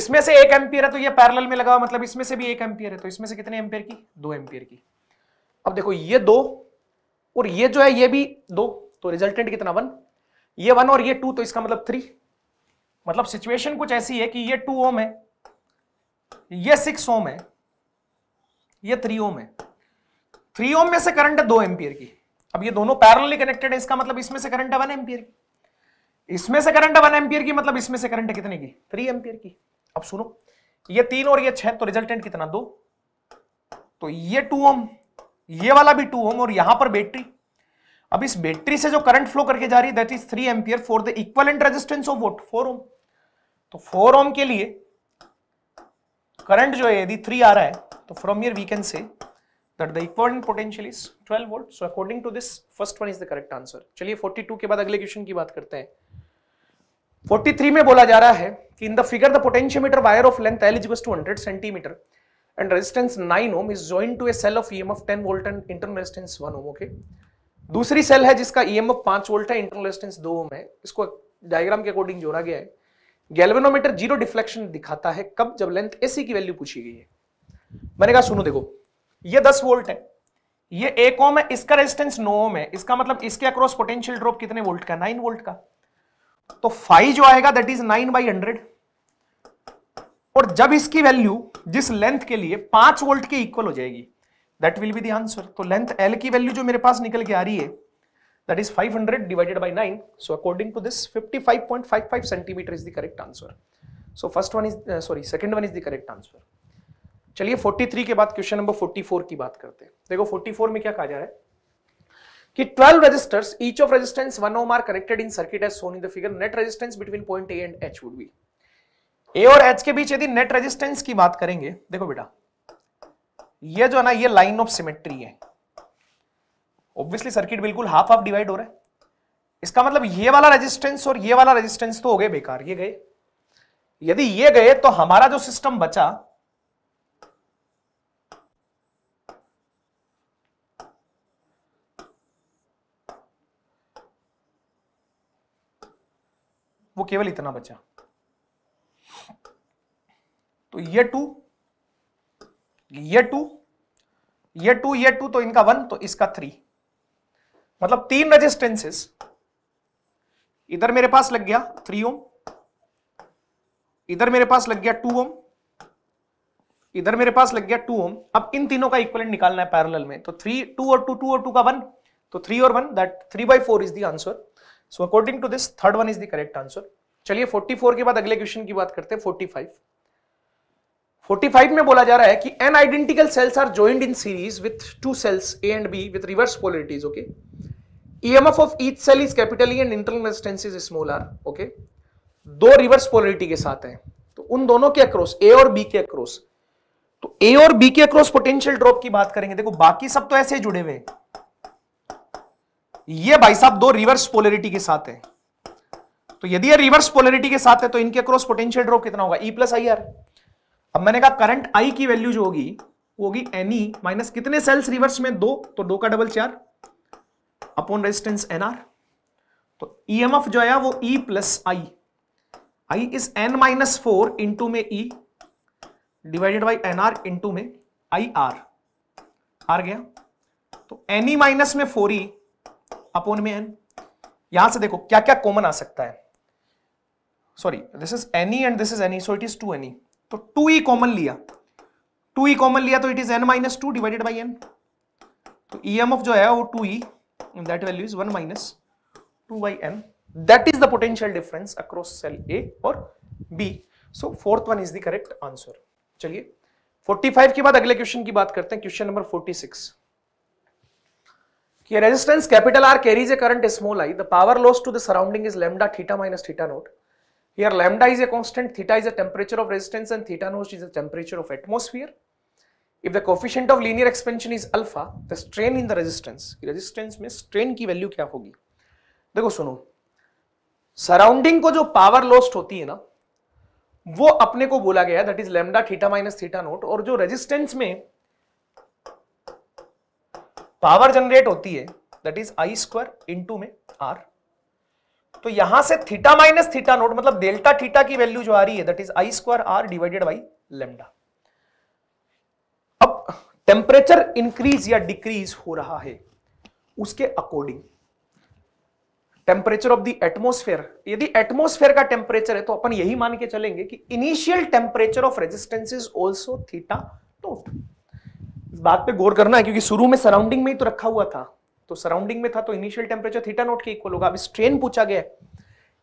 इसमें से एक एम्पियर है तो ये पैरल में लगा हुआ मतलब इसमें से भी एक एम्पियर है तो इसमें से कितने एम्पियर की दो एम्पियर की अब देखो ये दो और ये जो है ये भी दो तो रिजल्टेंट कितना वन ये वन और ये टू तो इसका मतलब थ्री मतलब सिचुएशन कुछ ऐसी है कि ये टू ओम है ये सिक्स ओम है ये थ्री ओम है थ्री ओम में से करंट है दो एम्पियर की अब ये दोनों पैरेलली कनेक्टेड है इसका मतलब इसमें से करंट है वन एम्पियर की इसमें से करंट है वन एम्पियर की मतलब इसमें से करंट है कितने की थ्री एम्पियर की अब सुनो ये तीन और ये छह तो रिजल्टेंट कितना दो तो ये टू ओम ये वाला भी टू ओम और यहां पर बैटरी अब इस बैटरी से जो करंट फ्लो करके जा रही है that is three ampere for the equivalent resistance of what four ohm तो फोर ओम के लिए करंट जो है यदि थ्री आ रहा है So from here we can say that the equivalent potential is 12 volt. So according to this, first one is the correct answer. चलिए 42 के बाद अगले क्वेश्चन की बात करते हैं 43 में बोला जा रहा है कि in the figure the potentiometer wire of length L is to 100 centimeter and resistance 9 ohm is joined to a cell of EMF 10 volt and internal resistance 1 ohm okay दूसरी सेल है जिसका EMF 5 वोल्ट है internal resistance 2 ohm है इसको diagram के according जोड़ा गया है गैल्वेनोमीटर जीरो डिफ्लेक्शन दिखाता है कब जब लेंथ AC की वैल्यू पूछी गई है मैंने कहा सुनो देखो ये दस वोल्ट है ये एक ओम है इसका रेजिस्टेंस नो ओम है इसका मतलब इसके अक्रॉस पोटेंशियल ड्रॉप कितने वोल्ट का नाइन वोल्ट का तो फाइव जो आएगा that is nine by hundred और जब इसकी वैल्यू जिस लेंथ के लिए पांच वोल्ट के इक्वल हो जाएगी that will be the answer तो लेंथ एल की वैल्यू जो मेरे पास निकल के आ रही है that is 500 divided by 9 so according to this 55.55 centimeter is the correct answer so first one is sorry second one is the correct answer चलिए 43 के बाद क्वेश्चन नंबर 44 की बात करते हैं देखो 44 में क्या कहा जा रहा है कि 12 resistors each of resistance 1 ohm are connected in circuit as shown in the figure net resistance between point A and H would be A और एच के बीच यदि नेट रेजिस्टेंस की बात करेंगे देखो बेटा ये जो है ना ये लाइन ऑफ सिमेट्री है ऑब्वियसली सर्किट बिल्कुल हाफ हाफ डिवाइड हो रहा है इसका मतलब ये वाला रेजिस्टेंस और ये वाला रेजिस्टेंस तो हो गए बेकार ये गए यदि ये गए तो हमारा जो सिस्टम बचा वो केवल इतना बचा तो ये टू ये टू ये टू ये टू तो इनका वन तो इसका थ्री मतलब तीन रेजिस्टेंसेस इधर मेरे पास लग गया थ्री ओम इधर मेरे पास लग गया टू ओम इधर मेरे पास लग गया टू ओम अब इन तीनों का इक्वलेंट निकालना है पैरेलल में तो थ्री टू और टू टू और टू का वन तो थ्री और one that three by four is the answer so according to this third one is the correct answer चलिए 44 के बाद अगले क्वेश्चन की बात करते हैं 45 45 में बोला जा रहा है कि N identical cells are joined in series with two cells A and B with reverse polarities okay EMF of each cell is capital E and internal resistance is small R okay दो reverse polarity के साथ हैं तो उन दोनों के across ए और B के अक्रॉस तो ए और बी के अक्रॉस पोटेंशियल ड्रॉप की बात करेंगे देखो बाकी सब तो ऐसे जुड़े हुए हैं ये भाई साहब दो रिवर्स पोलरिटी के साथ है तो यदि ये रिवर्स पोलरिटी के साथ है तो इनके क्रॉस पोटेंशियल ड्रॉप कितना होगा ई प्लस आई आर अब मैंने कहा करंट आई की वैल्यू जो होगी वो होगी एन ई माइनस कितने सेल्स रिवर्स में दो तो दो का डबल चार अपॉन रेजिस्टेंस एन आर तो ई एम एफ जो है वो E plus I I is N minus four into में E divided by N R two में आई आर आर गया तो एन ई माइनस में फोर ई e अपोन में एन यहां से देखो क्या क्या कॉमन आ सकता है sorry this is NE and this is NE so it is two NE तो टू ई कॉमन लिया टू ई कॉमन लिया तो it is N minus two divided by N तो ई एम एफ जो है वो two E in that value is one minus two by N that is the potential difference across cell A और B so fourth one is the correct answer चलिए 45 के बाद अगले question की बात करते हैं क्वेश्चन नंबर 46 ये resistance capital R carries a current small I the power loss to the surrounding is lambda theta minus theta naught here lambda is a constant theta is a temperature of resistance and theta naught is a temperature of atmosphere if the coefficient of linear expansion is alpha the strain in the resistance resistance में strain की value क्या होगी देखो सुनो surrounding को जो power lost होती है ना वो अपने को बोला गया that is lambda theta minus theta naught और जो रेजिस्टेंस में पावर जनरेट होती है that is I square into में आर तो यहां से थीटा माइनस थीटा नोट मतलब डेल्टा थीटा की वैल्यू जो आ रही है that is I square R divided by lambda अब टेम्परेचर इंक्रीज या डिक्रीज हो रहा है उसके according temperature of the atmosphere यदि एटमोस्फेयर का टेम्परेचर है तो अपन यही मान के चलेंगे कि initial temperature of resistance is also theta naught इस बात पे गौर करना है क्योंकि शुरू में सराउंडिंग में ही तो रखा हुआ था तो सराउंडिंग में था तो इनिशियल टेम्परेचर थीटा नोट के इक्वल होगा अब स्ट्रेन पूछा गया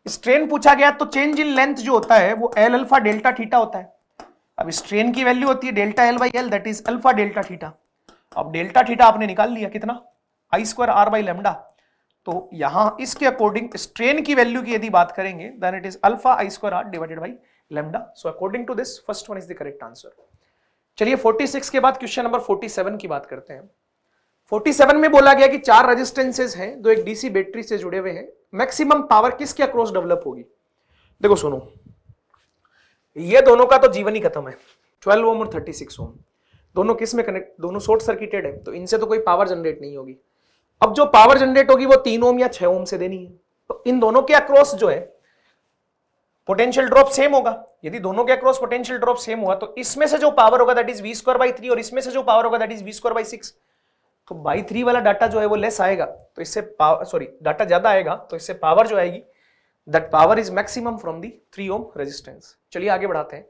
स्ट्रेन पूछा गया तो चेंज इन लेंथ जो होता है वो एल अल्फा डेल्टा थीटा होता है अब स्ट्रेन की वैल्यू होती है delta L by L that is alpha delta theta अब डेल्टा थीटा आपने निकाल लिया कितना I square R by lambda तो यहां इसके अकॉर्डिंग स्ट्रेन की वैल्यू की यदि बात करेंगे then it is alpha I square R divided by lambda so according to this first one is the correct answer चलिए 46 के बाद क्वेश्चन नंबर 47 की बात करते हैं 47 में बोला गया कि चार रेजिस्टेंसेज हैं जो एक डीसी बैटरी से जुड़े हुए हैं मैक्सिमम पावर किसके अक्रॉस डेवलप होगी देखो सुनो ये दोनों का तो जीवन ही खत्म है 12 ओम और 36 ओम दोनों किस में कनेक्ट दोनों शॉर्ट सर्किटेड है तो इनसे तो कोई पावर जनरेट नहीं होगी अब जो पावर जनरेट होगी वो तीन ओम या छह ओम से देनी है तो इन दोनों के अक्रॉस जो है पोटेंशियल ड्रॉप सेम होगा यदि दोनों के अक्रॉस पोटेंशियल ड्रॉप सेम हुआ तो इसमें से जो पावर होगा that is V square by three और इसमें से जो पावर होगा that is V square by six तो बाई थ्री वाला डाटा जो है वो लेस आएगा तो इससे पावर सॉरी डाटा ज्यादा आएगा तो इससे पावर जो आएगी that power is maximum from the three ohm resistance चलिए आगे बढ़ाते हैं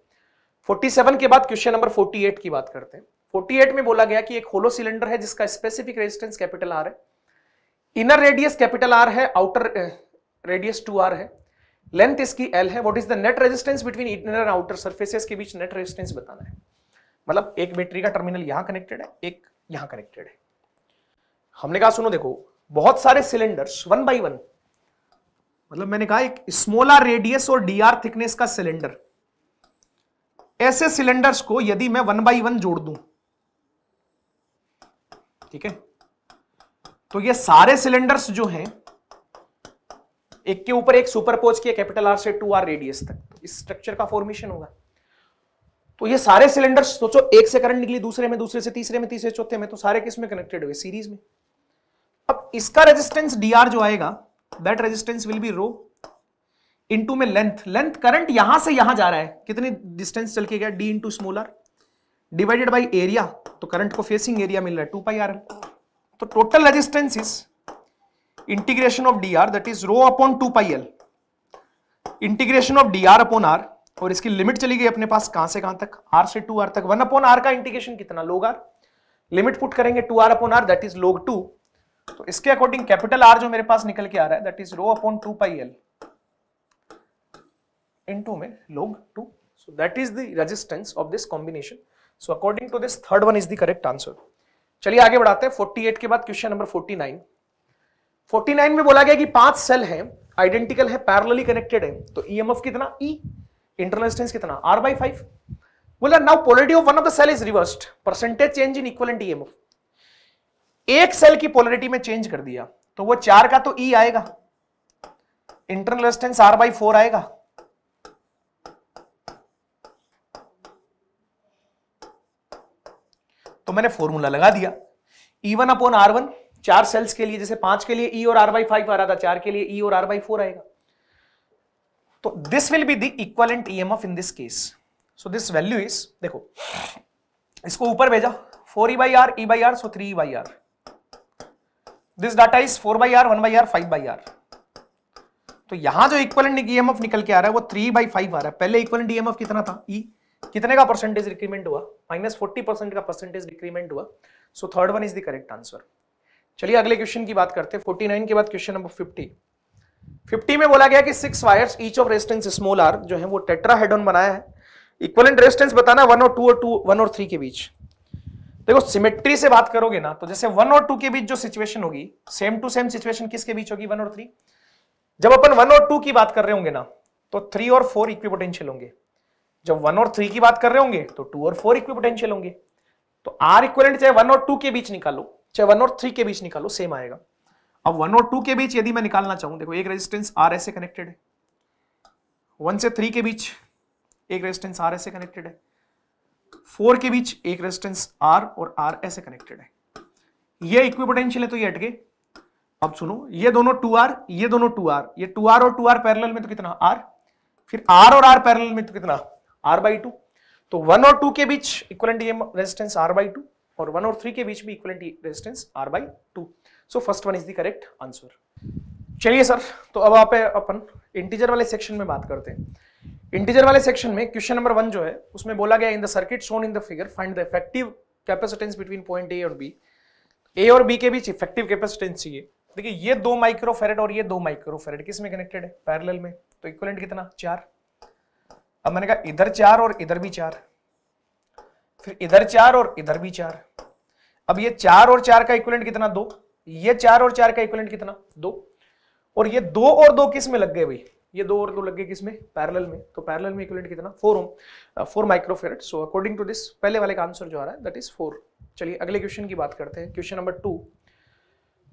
47 के बाद क्वेश्चन नंबर 48 की बात करते हैं 48 में बोला गया कि एक होलो सिलेंडर है जिसका स्पेसिफिक रेजिस्टेंस कैपिटल आर है इनर रेडियस कैपिटल आर है आउटर रेडियस टू आर है लेंथ इसकी एल है what is the net resistance between inner and outer surfaces के बीच नेट रेजिस्टेंस बताना है मतलब एक बैटरी का टर्मिनल यहां कनेक्टेड है एक यहां कनेक्टेड है हमने कहा सुनो देखो बहुत सारे सिलेंडर्स वन बाई वन मतलब मैंने कहा एक स्मॉलर रेडियस और डीआर थिकनेस का सिलेंडर ऐसे सिलेंडर्स को यदि मैं वन बाई वन जोड़ दूं ठीक है तो ये सारे सिलेंडर्स जो हैं एक के ऊपर एक सुपरपोज किया कैपिटल आर से टू आर रेडियस तक तो इस स्ट्रक्चर का फॉर्मेशन होगा तो ये सारे सिलेंडर सोचो एक से करंट निकली दूसरे में दूसरे से तीसरे में तीसरे चौथे में तो सारे किस में कनेक्टेड हुए सीरीज में अब इसका रेजिस्टेंस डीआर जो आएगा that resistance will be rho into में लेंथ लेंथ करंट यहां से यहां जा रहा है कितनी डिस्टेंस चल के गया D into smaller divided by area तो करंट को फेसिंग एरिया मिल रहा है टू पाई आर एल तो total resistance is integration of dr that is rho upon 2 pi l integration of D R upon R और इसकी limit चली गई अपने पास कहां से कहां तक आर से टू आर तक वन अपॉन आर का इंटीग्रेशन कितना लोग आर लिमिट पुट करेंगे two R upon R that is log two तो इसके अकॉर्डिंग कैपिटल आर जो मेरे पास निकल के आ रहा है that is rho upon two pi L into में log two so that is the resistance of this combination so according to this third one is the correct answer चलिए आगे बढ़ाते हैं 48 के बाद क्वेश्चन नंबर 49 49 में बोला गया कि पांच सेल हैं आइडेंटिकल है पैरलली कनेक्टेड है तो ई e कितना ई इंटरनल स्टेंस कितना आर बाई फाइव बोला now polarity of one of the cell is reversed percentage change in equal and EMF एक सेल की पोलरिटी में चेंज कर दिया तो वो चार का तो ई e आएगा internal resistance R by four आएगा तो मैंने फॉर्मूला लगा दिया E one upon R one चार सेल्स के लिए जैसे पांच के लिए ई e और आर बाई फाइव आ रहा था चार के लिए ई e और आर बाई फोर आएगा तो this will be E M F in this case so this value is देखो इसको ऊपर भेजा four E by R E by R so three by R this data is four by R one by R five by R तो यहां जो equivalent of निकल के आ रहा है वो थ्री बाई फाइव आ रहा है पहले इक्वलेंट ऑफ कितना था ई e. कितने का परसेंटेज डिक्रीमेंट हुआ माइनस फोर्टी परसेंट का परसेंटेज डिक्रीमेंट हुआ so third one is the correct answer चलिए अगले क्वेश्चन की बात करते हैं 49 के बाद क्वेश्चन नंबर 50 50 में बोला गया कि six wires each of resistance small R जो है वो टेट्राहेडोन बनाया है इक्वलेंट रेस्टेंस बताना वन और टू और टू वन और थ्री के बीच देखो सिमेट्री से बात करोगे ना तो जैसे वन और टू के बीच जो सिचुएशन होगी सेम टू सेम सिचुएशन किसके बीच होगी वन और थ्री जब अपन वन और टू की बात कर रहे होंगे ना तो थ्री और फोर इक्विपोटेंशियल होंगे जब वन और थ्री की बात कर रहे होंगे तो टू और फोर इक्विपोटेंशियल होंगे तो आर इक्वलेंट चाहे वन और टू के बीच निकालो चाहे वन और थ्री के बीच निकालो सेम आएगा अब वन और टू के बीच यदि मैं निकालना चाहूं देखो एक रेजिस्टेंस आर ऐसे कनेक्टेड है वन से थ्री के बीच एक रेजिस्टेंस आर ऐसे कनेक्टेड है फोर के बीच एक रेजिस्टेंस आर और आर ऐसे कनेक्टेड है ये इक्विपोटेंशियल है तो ये अटके अब सुनो ये दोनों टू आर ये दोनों टू आर ये टू आर और टू आर पैरेलल में तो कितना आर फिर आर और आर पैरेलल में तो कितना आर बाई टू तो वन और टू के बीच equivalent resistance R by two और वन और थ्री के बीच भी equivalent resistance R by two so first one is the correct answer चलिए सर तो अब आप अपन इंटीजर वाले सेक्शन में बात करते हैं इंटीजर वाले सेक्शन में क्वेश्चन नंबर वन जो है उसमें बोला गया in the circuit shown in the figure find the effective capacitance between point A और बी ए और बी के बीच इफेक्टिव कैपेसिटेंस चाहिए देखिए ये दो माइक्रो फेरेट और ये दो माइक्रो फेरेट किस में कनेक्टेड है पैरेलल में तो इक्वलेंट कितना चार अब मैंने कहा इधर चार और इधर भी चार फिर इधर चार और इधर भी चार अब ये चार और चार का इक्वलेंट कितना दो ये चार और चार का इक्वलेंट कितना दो और ये दो और दो किस में लग गए भाई ये दो और दो लग गए किसमें पैरेलल में तो पैरेलल में इक्वलेंट कितना four ohm four microfarad so according to this पहले वाले का आंसर जो आ रहा है दट इज फोर चलिए अगले क्वेश्चन की बात करते हैं question number two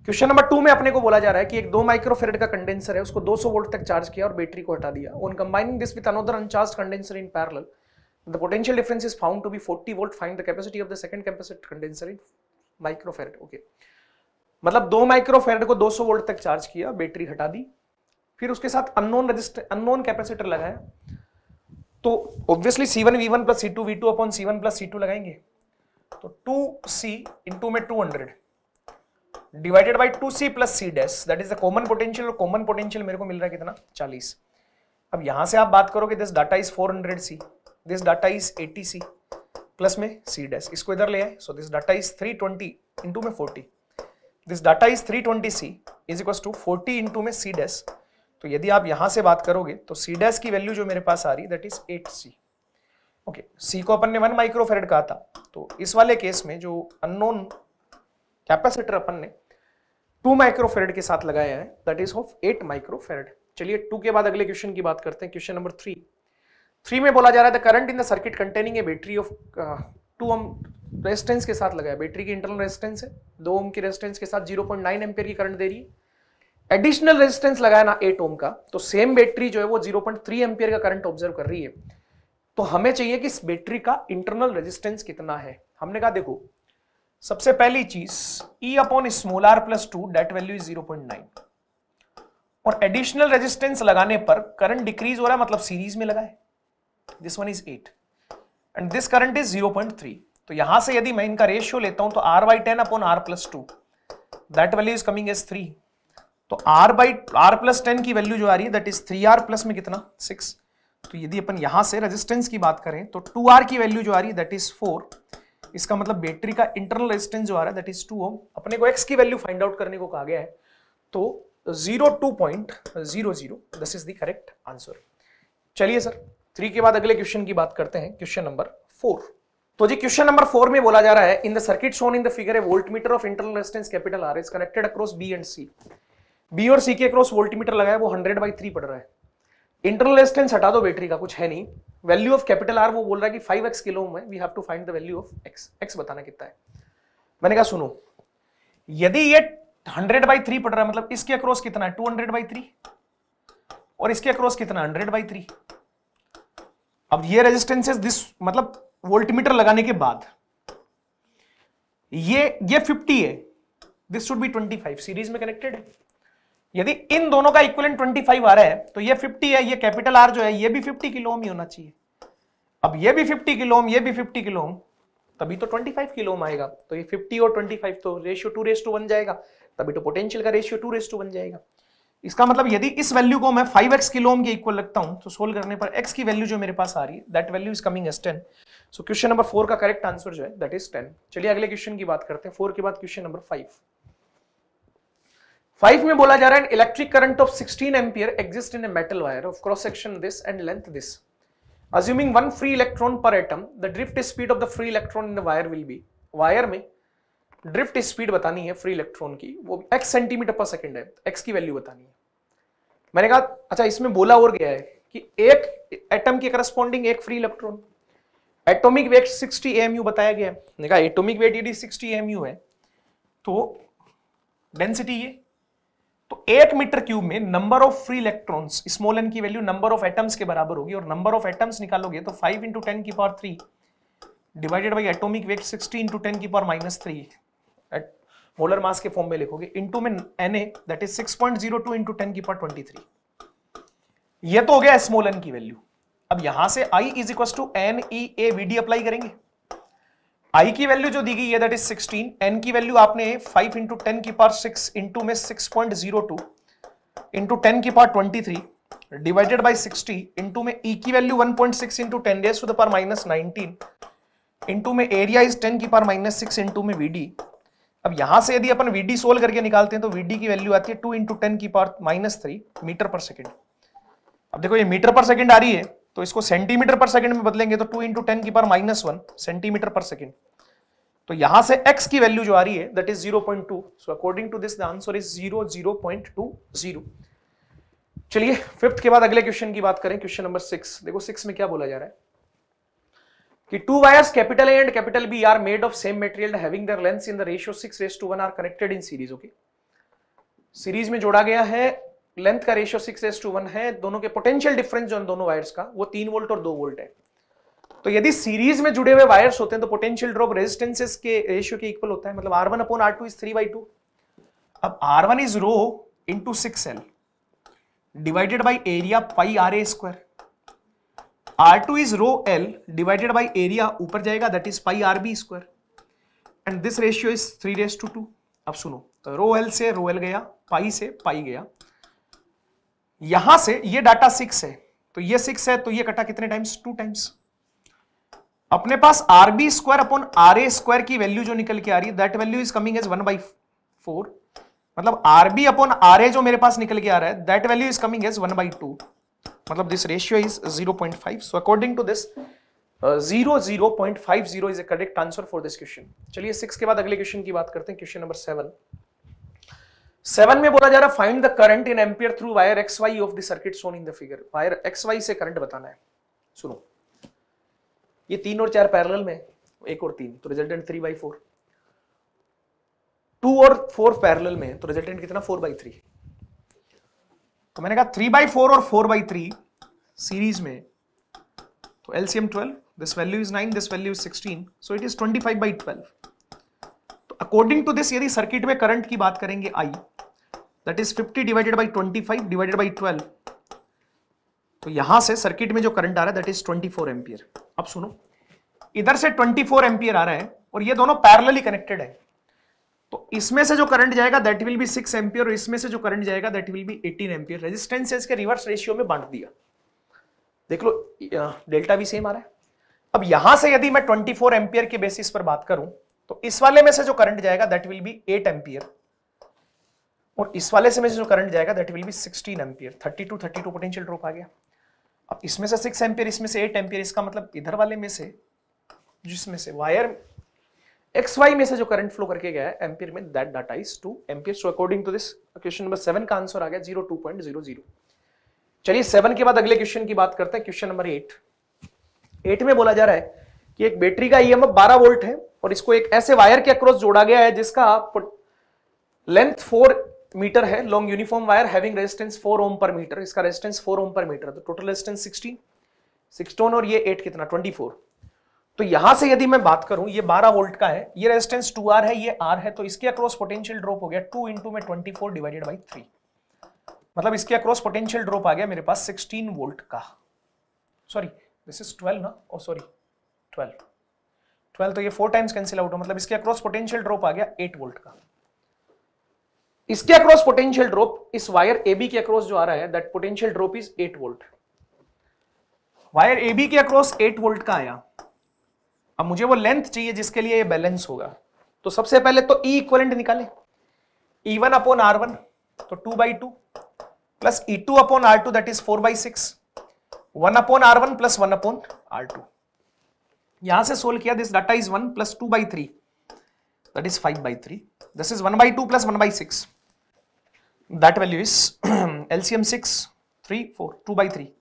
question number two में अपने को बोला जा रहा है कि एक दो माइक्रोफेरेट का कंडेंसर है उसको 200 वोल्ट तक चार्ज किया और बैटरी को हटा दिया on combining this with another uncharged condenser in parallel the potential difference is found to be 40 volt find the capacity of the second capacitor condenser in microfarad okay मतलब दो microfarad को 200 volt तक charge किया battery हटा दी फिर उसके साथ unknown register unknown capacitor लगाया तो obviously C one V one plus C two V two upon C one plus C two लगाएंगे तो टू सी इंटू में two hundred divided by two C plus C dash that is the common potential common potential मेरे को मिल रहा है कितना चालीस अब यहां से आप बात करोगे this data is four hundred C this data is eighty C plus में सी डैश इसको इधर ले आए so this data is three twenty into में forty this data is three twenty C is equal to forty into में C dash तो यदि आप यहां से बात करोगे तो सी डैश की वैल्यू जो मेरे पास आ रही है that is eight C okay C को अपन ने 1 माइक्रोफैराड कहा था तो इस वाले केस में जो अननोन कैपेसिटर अपन ने 2 माइक्रोफैराड के साथ लगाया है दैट इज ऑफ 8 माइक्रोफैराड चलिए टू के बाद अगले क्वेश्चन की बात करते हैं क्वेश्चन नंबर थ्री थ्री में बोला जा रहा है the current in the circuit containing a battery of two ohm resistance के साथ लगाया बैटरी की इंटरनल रेजिस्टेंस है दो ओम की रेजिस्टेंस के साथ 0.9 एम्पियर की करंट दे रही है एडिशनल रेजिस्टेंस लगाया ना एट ओम का तो सेम बैटरी जो है वो 0.3 एम्पियर का करंट ऑब्जर्व कर रही है तो हमें चाहिए कि इस बैटरी का इंटरनल रेजिस्टेंस कितना है हमने कहा देखो सबसे पहली चीज E upon small R plus two that value is zero और एडिशनल रेजिस्टेंस लगाने पर करंट डिक्रीज हो रहा है मतलब सीरीज में लगाए this one is eight and this current is zero point three तो यहां से यदि मैं इनका रेशियो लेता हूं तो R by ten upon are plus to that value is coming as three तो R by are plus ten की वैल्यू जो आ रही है that is three are plus में कितना सिक्स तो यदि अपन यहां से रेजिस्टेंस की बात करें तो टू आर की वैल्यू जो आ रही है दैट इज फोर इसका मतलब बैटरी का इंटरनल रेजिस्टेंस जो आ रहा है दैट इज टू ओम अपने को एक्स की वैल्यू फाइंड आउट करने को कहा गया है तो zero two point zero zero this is the correct answer चलिए सर थ्री के बाद अगले क्वेश्चन की बात करते हैं क्वेश्चन नंबर फोर तो जी क्वेश्चन नंबर फोर में बोला जा रहा है in the circuit shown in the figure a voltmeter of internal resistance capital R is connected across B and C B और सी के अक्रॉस वोल्टमीटर लगाया वो हंड्रेड बाई थ्री पड़ रहा है इंटरनल रेजिस्टेंस हटा दो बैटरी का कुछ है नहीं वैल्यू ऑफ कैपिटल आर वो बोल रहा है कि फाइव एक्स किलो में we have to find the value of X X बताना कितना है मैंने कहा सुनो यदि ये हंड्रेड बाई थ्री पड़ रहा है मतलब इसके अक्रॉस कितना है टू हंड्रेड बाई थ्री और इसके अक्रॉस कितना हंड्रेड बाई थ्री अब ये रेजिस्टेंसेस दिस मतलब वोल्टमीटर लगाने के बाद ये ये 50 है दिस शुड बी 25 सीरीज में कनेक्टेड है यदि इन दोनों का इक्वलेंट 25 आ रहा है तो ये 50 है ये कैपिटल आर जो है ये भी 50 किलो ही होना चाहिए अब ये भी 50 किलो ये भी 50 किलो तभी तो 25 किलो ओम आएगा तो ये 50 और 25 तो रेशियो टू रेस टू बन जाएगा तभी तो पोटेंशियल का रेशियो टू रेस टू बन जाएगा इसका मतलब यदि इस वैल्यू को मैं 5x किलो ओम के इक्वल लगता हूं तो सोल्व करने पर x की वैल्यू जो मेरे पास आ रही है that value is coming as 10 so question number 4 का करेक्ट आंसर जो है दैट इज 10 चलिए अगले क्वेश्चन की बात करते हैं 4 के बाद क्वेश्चन नंबर 5 5 में बोला जा रहा है electric current of 16 ampere exist in a metal wire of cross section this and length this assuming one free electron per atom the drift speed of the free electron in the wire will be wire में drift speed बतानी है free electron की वो x centimetre per second है x की value बतानी है मैंने कहा अच्छा इसमें बोला और गया है कि एक एटम के करस्पॉन्डिंग एक free electron atomic weight 60 AMU बताया गया है देखा एटॉमिक वेट यदि 60 एएमयू है तो डेंसिटी ये तो एक मीटर क्यूब में number of free electrons small N की वैल्यू नंबर ऑफ एटम्स के बराबर होगी और नंबर ऑफ एटम्स निकालोगे तो 5 इंटू टेन की power 3 divided by atomic weight 60 into ten की power minus three at molar mass के फॉर्म में लिखोगे इंटू में N A that is six point zero two into ten की ट्वेंटी थ्री यह तो हो गया एसमोल एन की वैल्यू अब यहां से I is equal to N E A V D apply करेंगे आई की वैल्यू जो दी गई है दैट इज सिक्सटीन एन की वैल्यू आपने फाइव इंटू टेन की पार सिक्स इंटू में six point zero two into ten की power twenty three divided by sixty into में ई की value one point six into ten डेज to the power minus nineteen into में area is ten की power minus six into में V D अब यहां से यदि अपन वीडी सोल्व करके निकालते हैं तो वीडी की वैल्यू आती है टू इंटू टेन की power minus three metre per second अब देखो ये मीटर पर सेकेंड आ रही है तो इसको सेंटीमीटर पर सेकेंड में बदलेंगे तो टू इंटू टेन की power minus one centimetre per second तो यहां से x की वैल्यू जो आ रही है that is zero point two so according to this the answer is zero zero point two zero चलिए फिफ्थ के बाद अगले क्वेश्चन की बात करें क्वेश्चन नंबर सिक्स देखो सिक्स में क्या बोला जा रहा है कि two wires capital A and capital B are made of same material having their lengths in the ratio 6 raised to 1 are connected in series okay series में जोड़ा गया है लेंथ का रेशियो सिक्स रेस टू वन है दोनों के potential difference जो है दोनों वायर्स का वो तीन वोल्ट और दो वोल्ट है तो यदि सीरीज में जुड़े हुए वायर्स होते हैं तो पोटेंशियल ड्रॉप रेजिस्टेंसेस के रेशियो के इक्वल होता है मतलब R one upon R two is three by two अब R one is rho into six L divided by area pi R A square R two is rho L divided by area ऊपर जाएगा that is pi R B square and this ratio is three रेस to two अब सुनो तो rho L से rho L गया पाई से पाई गया यहां से ये डाटा सिक्स है तो ये सिक्स है तो ये कटा कितने टाइम्स टू टाइम्स अपने पास R B square upon R A square की वैल्यू जो निकल के आ रही है that value is coming as one by four मतलब R B upon R A जो मेरे पास निकल के आ रहा है that value is coming as one by two मतलब this ratio is 0.5 so according to this zero zero point five zero is a correct answer for this question चलिए सिक्स के बाद अगले क्वेश्चन की बात करते हैं क्वेश्चन नंबर सेवन सेवन में बोला जा रहा find the current in ampere through wire X Y of the circuit shown in the figure wire X Y से करंट बताना है सुनो ये तीन और चार पैरेलल में एक और तीन तो resultant three by four two और फोर पैरेलल में तो रिजल्टेंट कितना फोर बाई थ्री तो मैंने कहा थ्री बाई फोर और फोर बाई थ्री सीरीज में तो LCM twelve this value is nine this value is sixteen so it is twenty five by twelve तो अकॉर्डिंग टू दिस यदि circuit में current की बात करेंगे I that is fifty divided by twenty five divided by twelve तो यहां से circuit में जो करंट आ रहा है that is twenty four ampere अब सुनो इधर से ट्वेंटी फोर एम्पियर आ रहा है और ये दोनों पैरेलली कनेक्टेड है तो इसमें से जो करंट जाएगा that will be six ampere और इसमें से जो करंट जाएगा that will be eighteen ampere resistances के रिवर्स रेशियो में बांट दिया देख लो डेल्टा भी सेम आ रहा है अब यहां से यदि मैं ट्वेंटी फोर एम्पियर के बेसिस पर बात करूं तो इस वाले में से जो करंट जाएगा that will be eight ampere और इस वाले से में से जो करंट जाएगा that will be sixteen ampere thirty two thirty two potential drop आ गया अब इसमें से सिक्स एम्पियर इसमें से एट एम्पियर इसका मतलब इधर वाले में से जिसमें से वायर एक्स वाई में से जो करंट फ्लो करके गया है एम्पियर में that data is two ampere so according to this question number seven का आंसर आ गया zero two point zero zero चलिए सेवन के बाद अगले क्वेश्चन की बात करते हैं क्वेश्चन नंबर एट एट में बोला जा रहा है कि एक बैटरी का ईएमएफ e बारह वोल्ट है और इसको एक ऐसे वायर के अक्रॉस जोड़ा गया है जिसका लेंथ फोर मीटर है long uniform wire having resistance four ohm per metre इसका resistance four ohm per metre तो टोटल रेजिस्टेंस सिक्सटीन सिक्सटोन और ये एट कितना ट्वेंटी फोर तो यहां से यदि मैं बात करूं ये 12 वोल्ट का है ये रेजिस्टेंस 2R है ये R है तो इसके अक्रॉस पोटेंशियल ड्रॉप हो गया 2 इंटू में 24 डिवाइडेड बाई थ्री मतलब इसके अक्रॉस पोटेंशियल ड्रॉप आ गया मेरे पास 16 वोल्ट का सॉरी दिस इज 12 ना ओ सॉरी 12 12 तो ये फोर टाइम्स कैंसिल आउट हो मतलब इसके अक्रॉस पोटेंशियल ड्रॉप आ गया एट वोल्ट का इसके अक्रॉस पोटेंशियल ड्रॉप इस वायर ए बी के अक्रॉस जो आ रहा है that potential drop is eight volt wire A B के अक्रॉस एट वोल्ट का आया अब मुझे वो लेंथ चाहिए जिसके लिए ये बैलेंस होगा तो सबसे पहले तो ई इक्वलेंट निकाले E one upon R one तो two by two plus E two upon R two that is four by six one upon R one plus one upon R two यहां से solve किया this data is one plus two by three that is five by three this is one by two plus one by six that value is LCM six three four two by three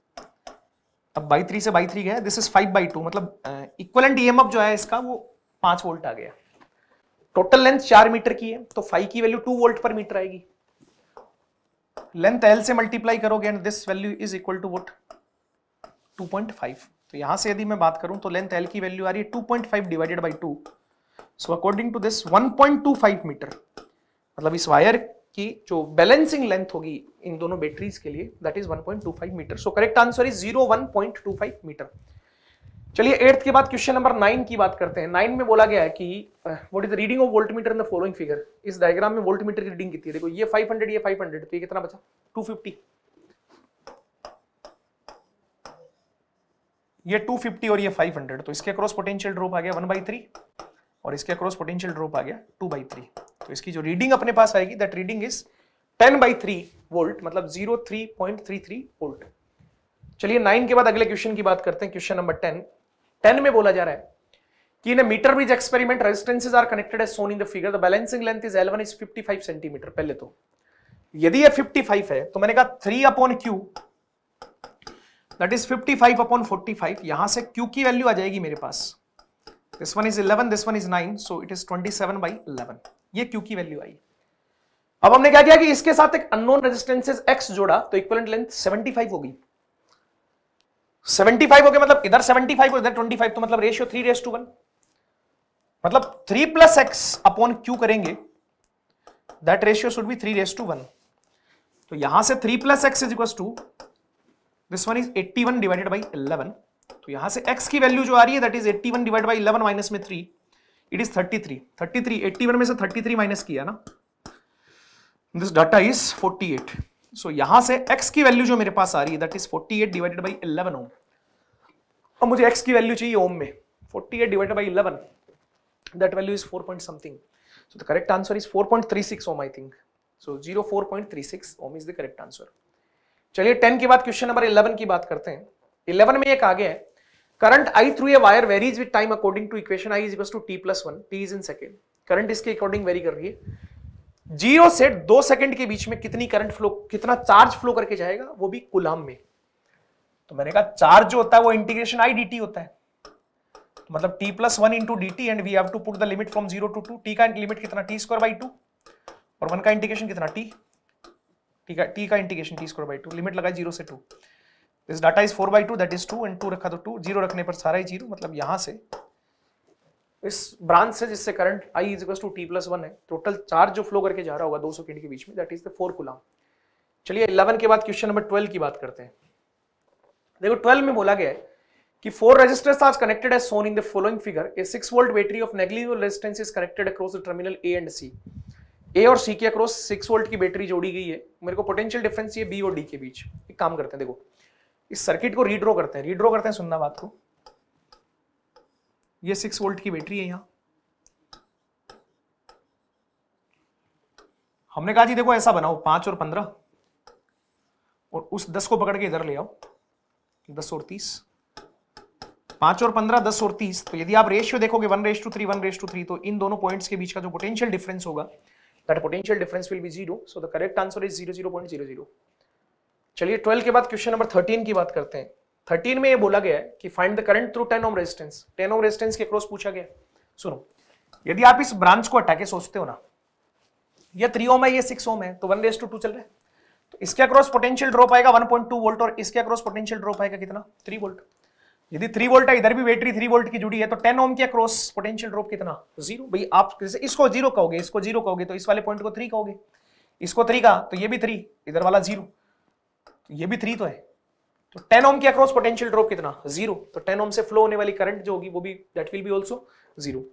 अब by three से by three गया this is five by two मतलब equivalent EMF जो है इसका वो पांच volt आ गया टोटल लेंथ चार मीटर की है तो फाइव की value two volt per metre आएगी लेंथ एल से मल्टीप्लाई करोगे and this value is equal to volt 2.5 तो यहां से यदि मैं बात करूं तो लेंथ एल की वैल्यू आ रही है 2.5 divided by 2 so according to this 1.25 metre मतलब इस वायर कि जो बैलेंसिंग लेंथ होगी इन दोनों बैटरीज के लिए that is 1.25 metre so correct answer is 01.25 metre चलिए एट्थ के बाद क्वेश्चन नंबर नाइन की बात करते हैं नाइन में बोला गया है कि what is the reading of volt meter in the following figure इस डायग्राम में वोल्ट मीटर की रीडिंग कितनी है देखो ये 500 ये 500 तो ये कितना बचा 250 ये 250 और ये 500 तो इसके अक्रॉस पोटेंशियल ड्रॉप आ गया वन बाई थ्री और इसके अक्रॉस पोटेंशियल ड्रॉप आ गया टू बाई थ्री तो इसकी जो रीडिंग अपने पास आएगी that reading is ten by three volt मतलब zero three point three three volt चलिए नाइन के बाद अगले क्वेश्चन की बात करते हैं क्वेश्चन नंबर टेन टेन में बोला जा रहा है कि in metre bridge experiment resistances are connected as shown in the figure the balancing length is eleven is fifty five centimetre पहले तो यदि ये फिफ्टी फाइव है तो मैंने कहा three upon Q that is fifty five upon forty five यहां से क्यू की वैल्यू आ जाएगी मेरे पास this one is eleven this one is nine so it is twenty seven by eleven ये क्यू की वैल्यू आई अब हमने क्या किया कि इसके साथ एक अननोन रेजिस्टेंसेस एक्स जोड़ा तो इक्विवेलेंट लेंथ सेवेंटी फाइव होगी 75 हो गया मतलब इधर 75 फाइव इधर 25 तो मतलब रेशियो थ्री रेस टू वन मतलब three plus X upon Q करेंगे that ratio should be three रेस टू वन तो यहां से three plus X is equal to this one is 81 divided by 11 तो यहां से x की वैल्यू जो आ रही है that is 81 one divide by eleven minus में 3 इट इज 33 33 81 में से 33 माइनस किया ना this data is 48 so so, यहां से x की वैल्यू जो मेरे पास आ रही है that is 48 divided by 11 ohm अब मुझे x की वैल्यू चाहिए ओम में 48 divided by 11 that value is 4 point something so the correct answer is 4.36 ohm I think so 04.36 ohm is the correct answer चलिए 10 के बाद क्वेश्चन नंबर 11 की बात करते हैं इलेवन में एक आगे है current I through a wire varies with time according to equation I is equal to T plus one T is in second current इसके अकॉर्डिंग वेरी कर रही है जीरो से दो सेकंड के बीच में कितनी करंट फ्लो कितना चार्ज फ्लो करके जाएगा वो भी कुलाम में तो मैंने कहा चार्ज जो होता है वो इंटीग्रेशन आई डी होता है तो मतलब T plus one into D T and we have to put the limit from zero to two T का लिमिट कितना टी स्क्वायर बाई टू और वन का इंटीग्रेशन कितना टी ठीक है टी का integration T square by two limit लगा zero से two this data is four by two that is two and two रखा तो टू जीरो रखने पर सारा ही जीरो मतलब यहां से इस ब्रांच से जिससे current I is two T plus one है टोटल चार्ज जो फ्लो करके जा रहा होगा 200 किंड के बीच में that is the four coulomb चलिए इलेवन के बाद क्वेश्चन नंबर ट्वेल्व की बात करते हैं देखो ट्वेल्व में बोला गया है कि four resistors are connected as shown in the following figure a six volt battery of negligible resistance is connected across the terminal A and C A और सी के अक्रॉस सिक्स वोल्ट की battery जोड़ी गई है मेरे को potential difference ये B और डी के बीच एक काम करते हैं देखो इस सर्किट को रीड्रो करते हैं रीड्रो करते हैं सुनना बात को ये सिक्स वोल्ट की बैटरी है यहां हमने कहा जी देखो ऐसा बनाओ पांच और पंद्रह और उस दस को पकड़ के इधर ले आओ दस और तीस पांच और पंद्रह दस और तीस तो यदि आप रेशियो देखोगे वन रेस टू थ्री वन रेस टू थ्री तो इन दोनों पॉइंट्स के बीच का जो पोटेंशियल डिफरेंस होगा that potential difference will be zero so the correct answer is zero zero point zero zero चलिए ट्वेल्व के बाद क्वेश्चन नंबर थर्टीन की बात करते हैं थर्टीन में ये बोला गया है कि find the current through ten ohm resistance ten ohm resistance के क्रॉस पूछा गया सुनो यदि आप इस ब्रांच को हटा के सोचते हो ना ये थ्री ओम है ये सिक्स ओम है तो वन रेस टू टू चल रहा है तो इसके अक्रॉस पोटेंशियल ड्रॉप आएगा 1.2 वोल्ट और इसके अक्रॉस पोटेंशियल ड्रॉप आएगा कितना 3 वोल्ट यदि 3 वोल्ट है इधर भी बैटरी 3 वोल्ट की जुड़ी है तो 10 ओम के अक्रॉस पोटेंशियल ड्रॉप कितना जीरो भाई आप जैसे इसको जीरो कहोगे इसको जीरो कहोगे तो इस वाले पॉइंट को थ्री कहोगे इसको थ्री का तो ये भी थ्री इधर वाला जीरो तो ये भी थ्री तो है तो टेन ओम के अक्रॉस पोटेंशियल ड्रॉप कितना जीरो तो टेन ओम से फ्लो होने वाली करंट जो होगी वो भी that will be also zero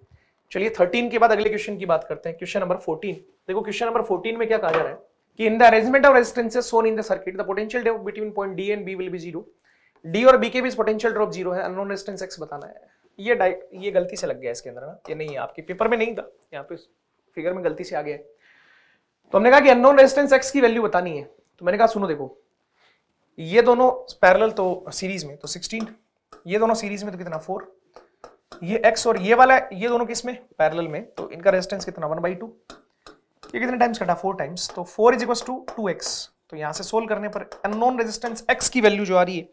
चलिए थर्टीन के बाद अगले क्वेश्चन की बात करते हैं क्वेश्चन नंबर फोर्टीन देखो क्वेश्चन नंबर फोर्टीन में क्या कहा जा रहा है कि in the arrangement of resistances shown in the circuit the potential drop between point D and B will be zero D और बी के बीच पोटेंशियल ड्रॉप जीरो है अननोन रेजिस्टेंस एक्स बताना है ये ये गलती से लग गया इसके अंदर ना ये नहीं है आपके पेपर में नहीं था यहाँ पे फिगर में गलती से आ गया तो हमने कहा कि अननोन रेजिस्टेंस एक्स की वैल्यू बतानी है तो मैंने कहा सुनो देखो ये दोनों पैरल तो सीरीज में तो 16 ये दोनों सीरीज में तो कितना फोर ये x और ये वाला ये दोनों किस में पैरल में तो इनका रेजिस्टेंस कितना वन बाई टू ये कितने टाइम्स कटा फोर टाइम्स तो four is equal to two x तो यहाँ से सोल्व करने पर अननोन रेजिस्टेंस x की वैल्यू जो आ रही है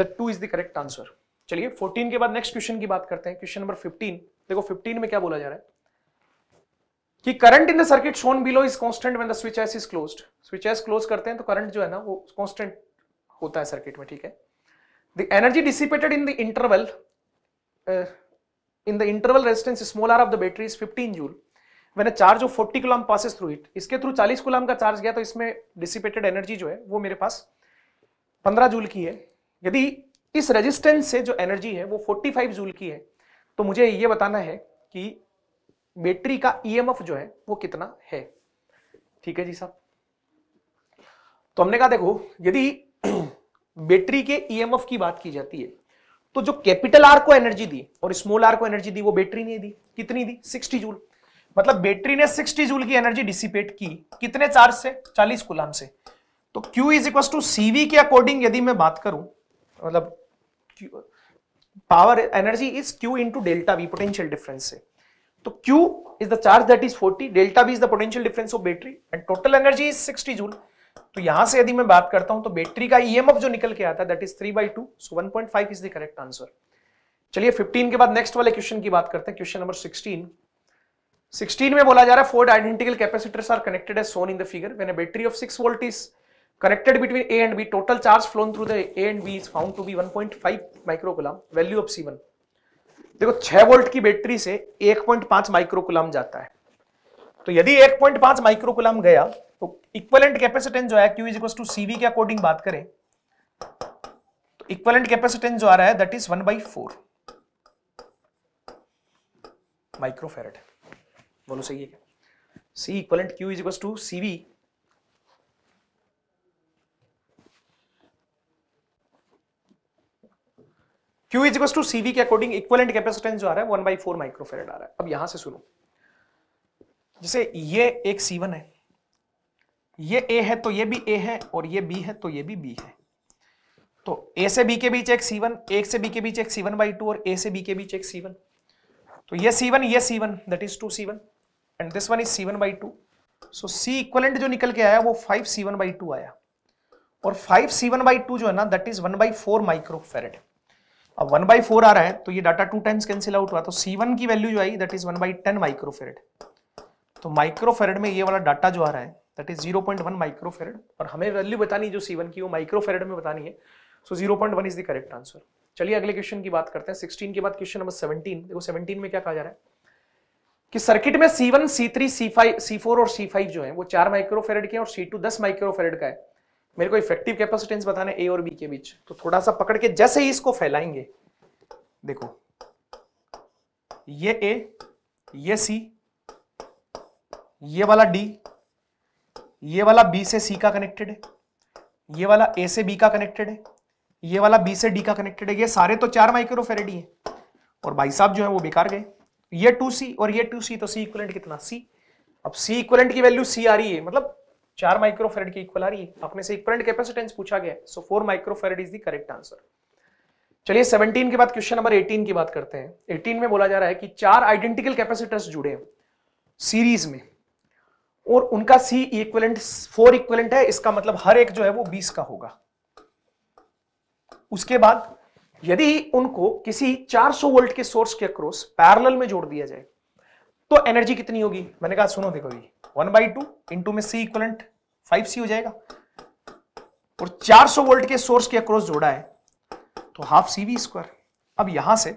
the two is the correct answer चलिए 14 के बाद नेक्स्ट क्वेश्चन की बात करते हैं क्वेश्चन नंबर 15 देखो 15 में क्या बोला जा रहा है कि current in the circuit shown below is constant when the switch S is closed switch S close करते हैं तो करंट जो है ना वो कांस्टेंट होता है सर्किट में ठीक है the energy dissipated in the interval in the interval resistance small r of the battery is 15 joule when a charge of 40 coulomb passes through it इसके थ्रू 40 कूलम का चार्ज गया तो इसमें डिसिपेटेड एनर्जी जो है वो मेरे पास 15 जूल की है यदि इस रेजिस्टेंस से जो एनर्जी है वो 45 जूल की है तो मुझे ये बताना है कि बैटरी का ईएमएफ e जो है वो कितना है ठीक है जी साहब तो हमने कहा देखो यदि बैटरी के ईएमएफ e की बात की जाती है तो जो कैपिटल आर को एनर्जी दी और स्मॉल आर को एनर्जी दी वो बैटरी ने दी कितनी दी 60 जूल मतलब बैटरी ने 60 जूल की एनर्जी डिसिपेट की कितने चार्ज से 40 कुलाम से तो Q is equal to CV के अकॉर्डिंग यदि मैं बात करूं मतलब power energy is Q into delta V potential difference से तो Q is the charge that is 40, delta V is the potential difference of battery and total energy is 60 joule तो यहां से यदि मैं बात करता हूं तो बैटरी का ईएमएफ जो निकल के आता है that is three by two so one point five is the correct answer चलिए 15 के बाद नेक्स्ट वाले क्वेश्चन की बात करते हैं क्वेश्चन नंबर 16 16 में बोला जा रहा है four identical capacitors are connected as shown in the figure when a battery of 6 volt is connected between A and B total charge flown through the A and B is found to be 1.5 micro coulomb value of C1. देखो 6 volt की battery से 1.5 micro coulomb जाता है तो यदि 1.5 micro coulomb गया तो equivalent capacitance जो है क्यू इज टू सीवी के अकॉर्डिंग बात करें तो इक्वलेंट कैपेसिटेंस जो आ रहा है that is one by four microfarad बोलो सही है C equivalent Q is to CV Q is to CV के अकॉर्डिंग इक्वलेंट कैपेसिटेंस जो आ रहा है वन बाई फोर माइक्रोफेरेट आ रहा है अब यहां से सुनो जैसे ये एक C1 है ये ए है तो ये भी ए है और ये बी है तो ये भी बी है तो ए से बी के बीच एक सी वन एक से बी के बीच एक सी वन बाई टू और ए से बी के बीच एक सी वन तो ये सी वन ये C one that is two C one and this one is C one by two so C equivalent जो निकल के आया वो five C one by two आया और five C one by two जो है ना that is one by four microfarad अब वन बाई फोर आ रहा है तो ये data two times cancel out हुआ तो सी वन की वैल्यू जो आई that is one by ten microfarad तो माइक्रो फेरेट में ये वाला डाटा जो आ रहा है दैट इज 0.1 माइक्रोफेरेड और हमें वैल्यू बतानी जो सीवन की वो माइक्रोफेरेड में बतानी है so zero point one is the correct answer चलिए अगले क्वेश्चन की बात करते हैं सिक्सटीन के बाद क्वेश्चन नंबर सेवनटीन देखो सेवनटीन में क्या कहा जा रहा है कि सर्किट में C1, C3, C5, C4 और C5 जो है वो चार माइक्रोफेरेड के और C2 टू दस माइक्रोफेरेड का है मेरे को इफेक्टिव कैपेसिटेंस बताना है ए और बी के बीच तो थोड़ा सा पकड़ के जैसे ही इसको फैलाएंगे देखो ये ए ये सी ये वाला डी ये वाला बी से सी का कनेक्टेड है ये वाला ए से बी का कनेक्टेड है ये वाला बी से डी का कनेक्टेड है ये सारे तो चार माइक्रो फेरेडी है और भाई साहब जो है वो बेकार गए ये टू सी और ये टू सी तो सी इक्वलेंट कितना सी अब सी इक्वलेंट की वैल्यू सी आ रही है मतलब चार माइक्रो फेरेड की इक्वल आ रही है अपने से इक्वलेंट कैपेसिटेंस पूछा गया so four microfarad is the correct answer चलिए 17 के बाद क्वेश्चन नंबर 18 की बात करते हैं 18 में बोला जा रहा है कि चार आइडेंटिकल कैपेसिटर्स जुड़े हैं सीरीज में और उनका सी इक्वलेंट फोर इक्वलेंट है इसका मतलब हर एक जो है वो बीस का होगा उसके बाद यदि उनको किसी 400 वोल्ट के सोर्स के अक्रोस पैरेलल में जोड़ दिया जाए तो एनर्जी कितनी होगी मैंने कहा सुनो देखो जी वन बाई टू इंटू में सी इक्वलेंट फाइव सी हो जाएगा और 400 वोल्ट के सोर्स के अक्रॉस जोड़ा है तो हाफ सी वी स्क्वायर अब यहां से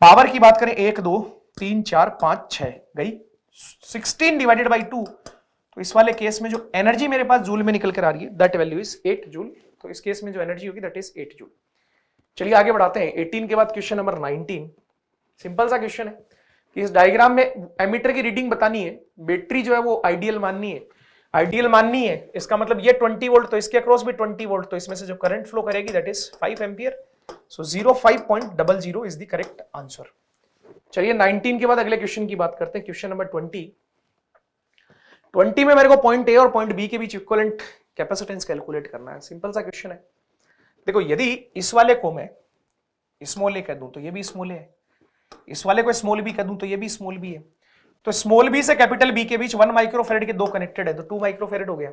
पावर की बात करें एक दो तीन चार पांच छह गई सिक्सटीन डिवाइडेड बाई टू तो इस वाले केस में जो एनर्जी मेरे पास जूल में निकल कर आ रही है that value is eight joule तो इस केस में जो एनर्जी होगी दैट इज एट जूल चलिए आगे बढ़ाते हैं एटीन के बाद क्वेश्चन नंबर नाइनटीन सिंपल सा क्वेश्चन है कि इस डायग्राम में एमीटर की रीडिंग बतानी है बैटरी जो है वो आइडियल माननी है आइडियल माननी है इसका मतलब ये 20 वोल्ट तो इसके अक्रॉस भी 20 वोल्ट तो इसमें से जो करंट फ्लो करेगी that is 5 ampere so 05.00 is the correct answer चलिए 19 के बाद अगले क्वेश्चन की बात करते हैं क्वेश्चन नंबर 20 20 में मेरे को पॉइंट ए और पॉइंट बी के बीच इक्वलेंट कैपेसिटेंस कैलकुलेट करना है सिंपल सा क्वेश्चन है देखो यदि इस वाले को मैं स्मॉल ए कह दूं तो ये भी स्मॉल है इस वाले को स्मॉल बी कह दूं तो ये भी स्मॉल बी है तो स्मॉल बी से कैपिटल बी के बीच वन माइक्रोफेरेड के दो कनेक्टेड है तो टू माइक्रोफेरेड हो गया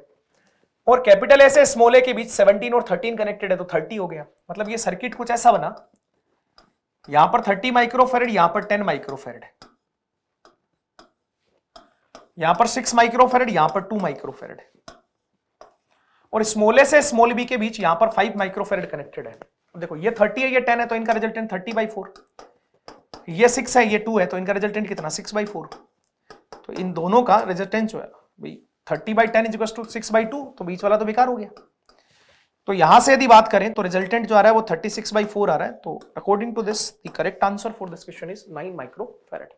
और कैपिटल ए से स्मॉल ए के बीच 17 और 13 कनेक्टेड है तो 30 हो गया मतलब ये सर्किट कुछ ऐसा बना यहां पर 30 माइक्रोफेरेड यहां पर 10 माइक्रोफेरेड यहां पर 6 माइक्रोफेरेड यहां पर 2 माइक्रोफेरेड और स्मॉले से स्मॉल बी के बीच यहां पर 5 माइक्रोफेरेड कनेक्टेड है देखो ये 30 है ये 10 है तो इनका रिजल्टेंट 30 बाई फोर ये 6 है ये 2 है तो इनका रिजल्टेंट कितना 6 बाई फोर तो इन दोनों का रिजल्टेंट जो है thirty by ten is to six by two तो बीच वाला तो बेकार हो गया तो यहां से यदि बात करें तो रिजल्टेंट जो आ रहा है वो 36 सिक्स बाई फोर आ रहा है तो according to this correct answer for this question is nine microfarad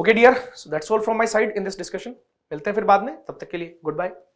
okay dear so that's all from my side in this discussion मिलते हैं फिर बाद में तब तक के लिए गुड बाय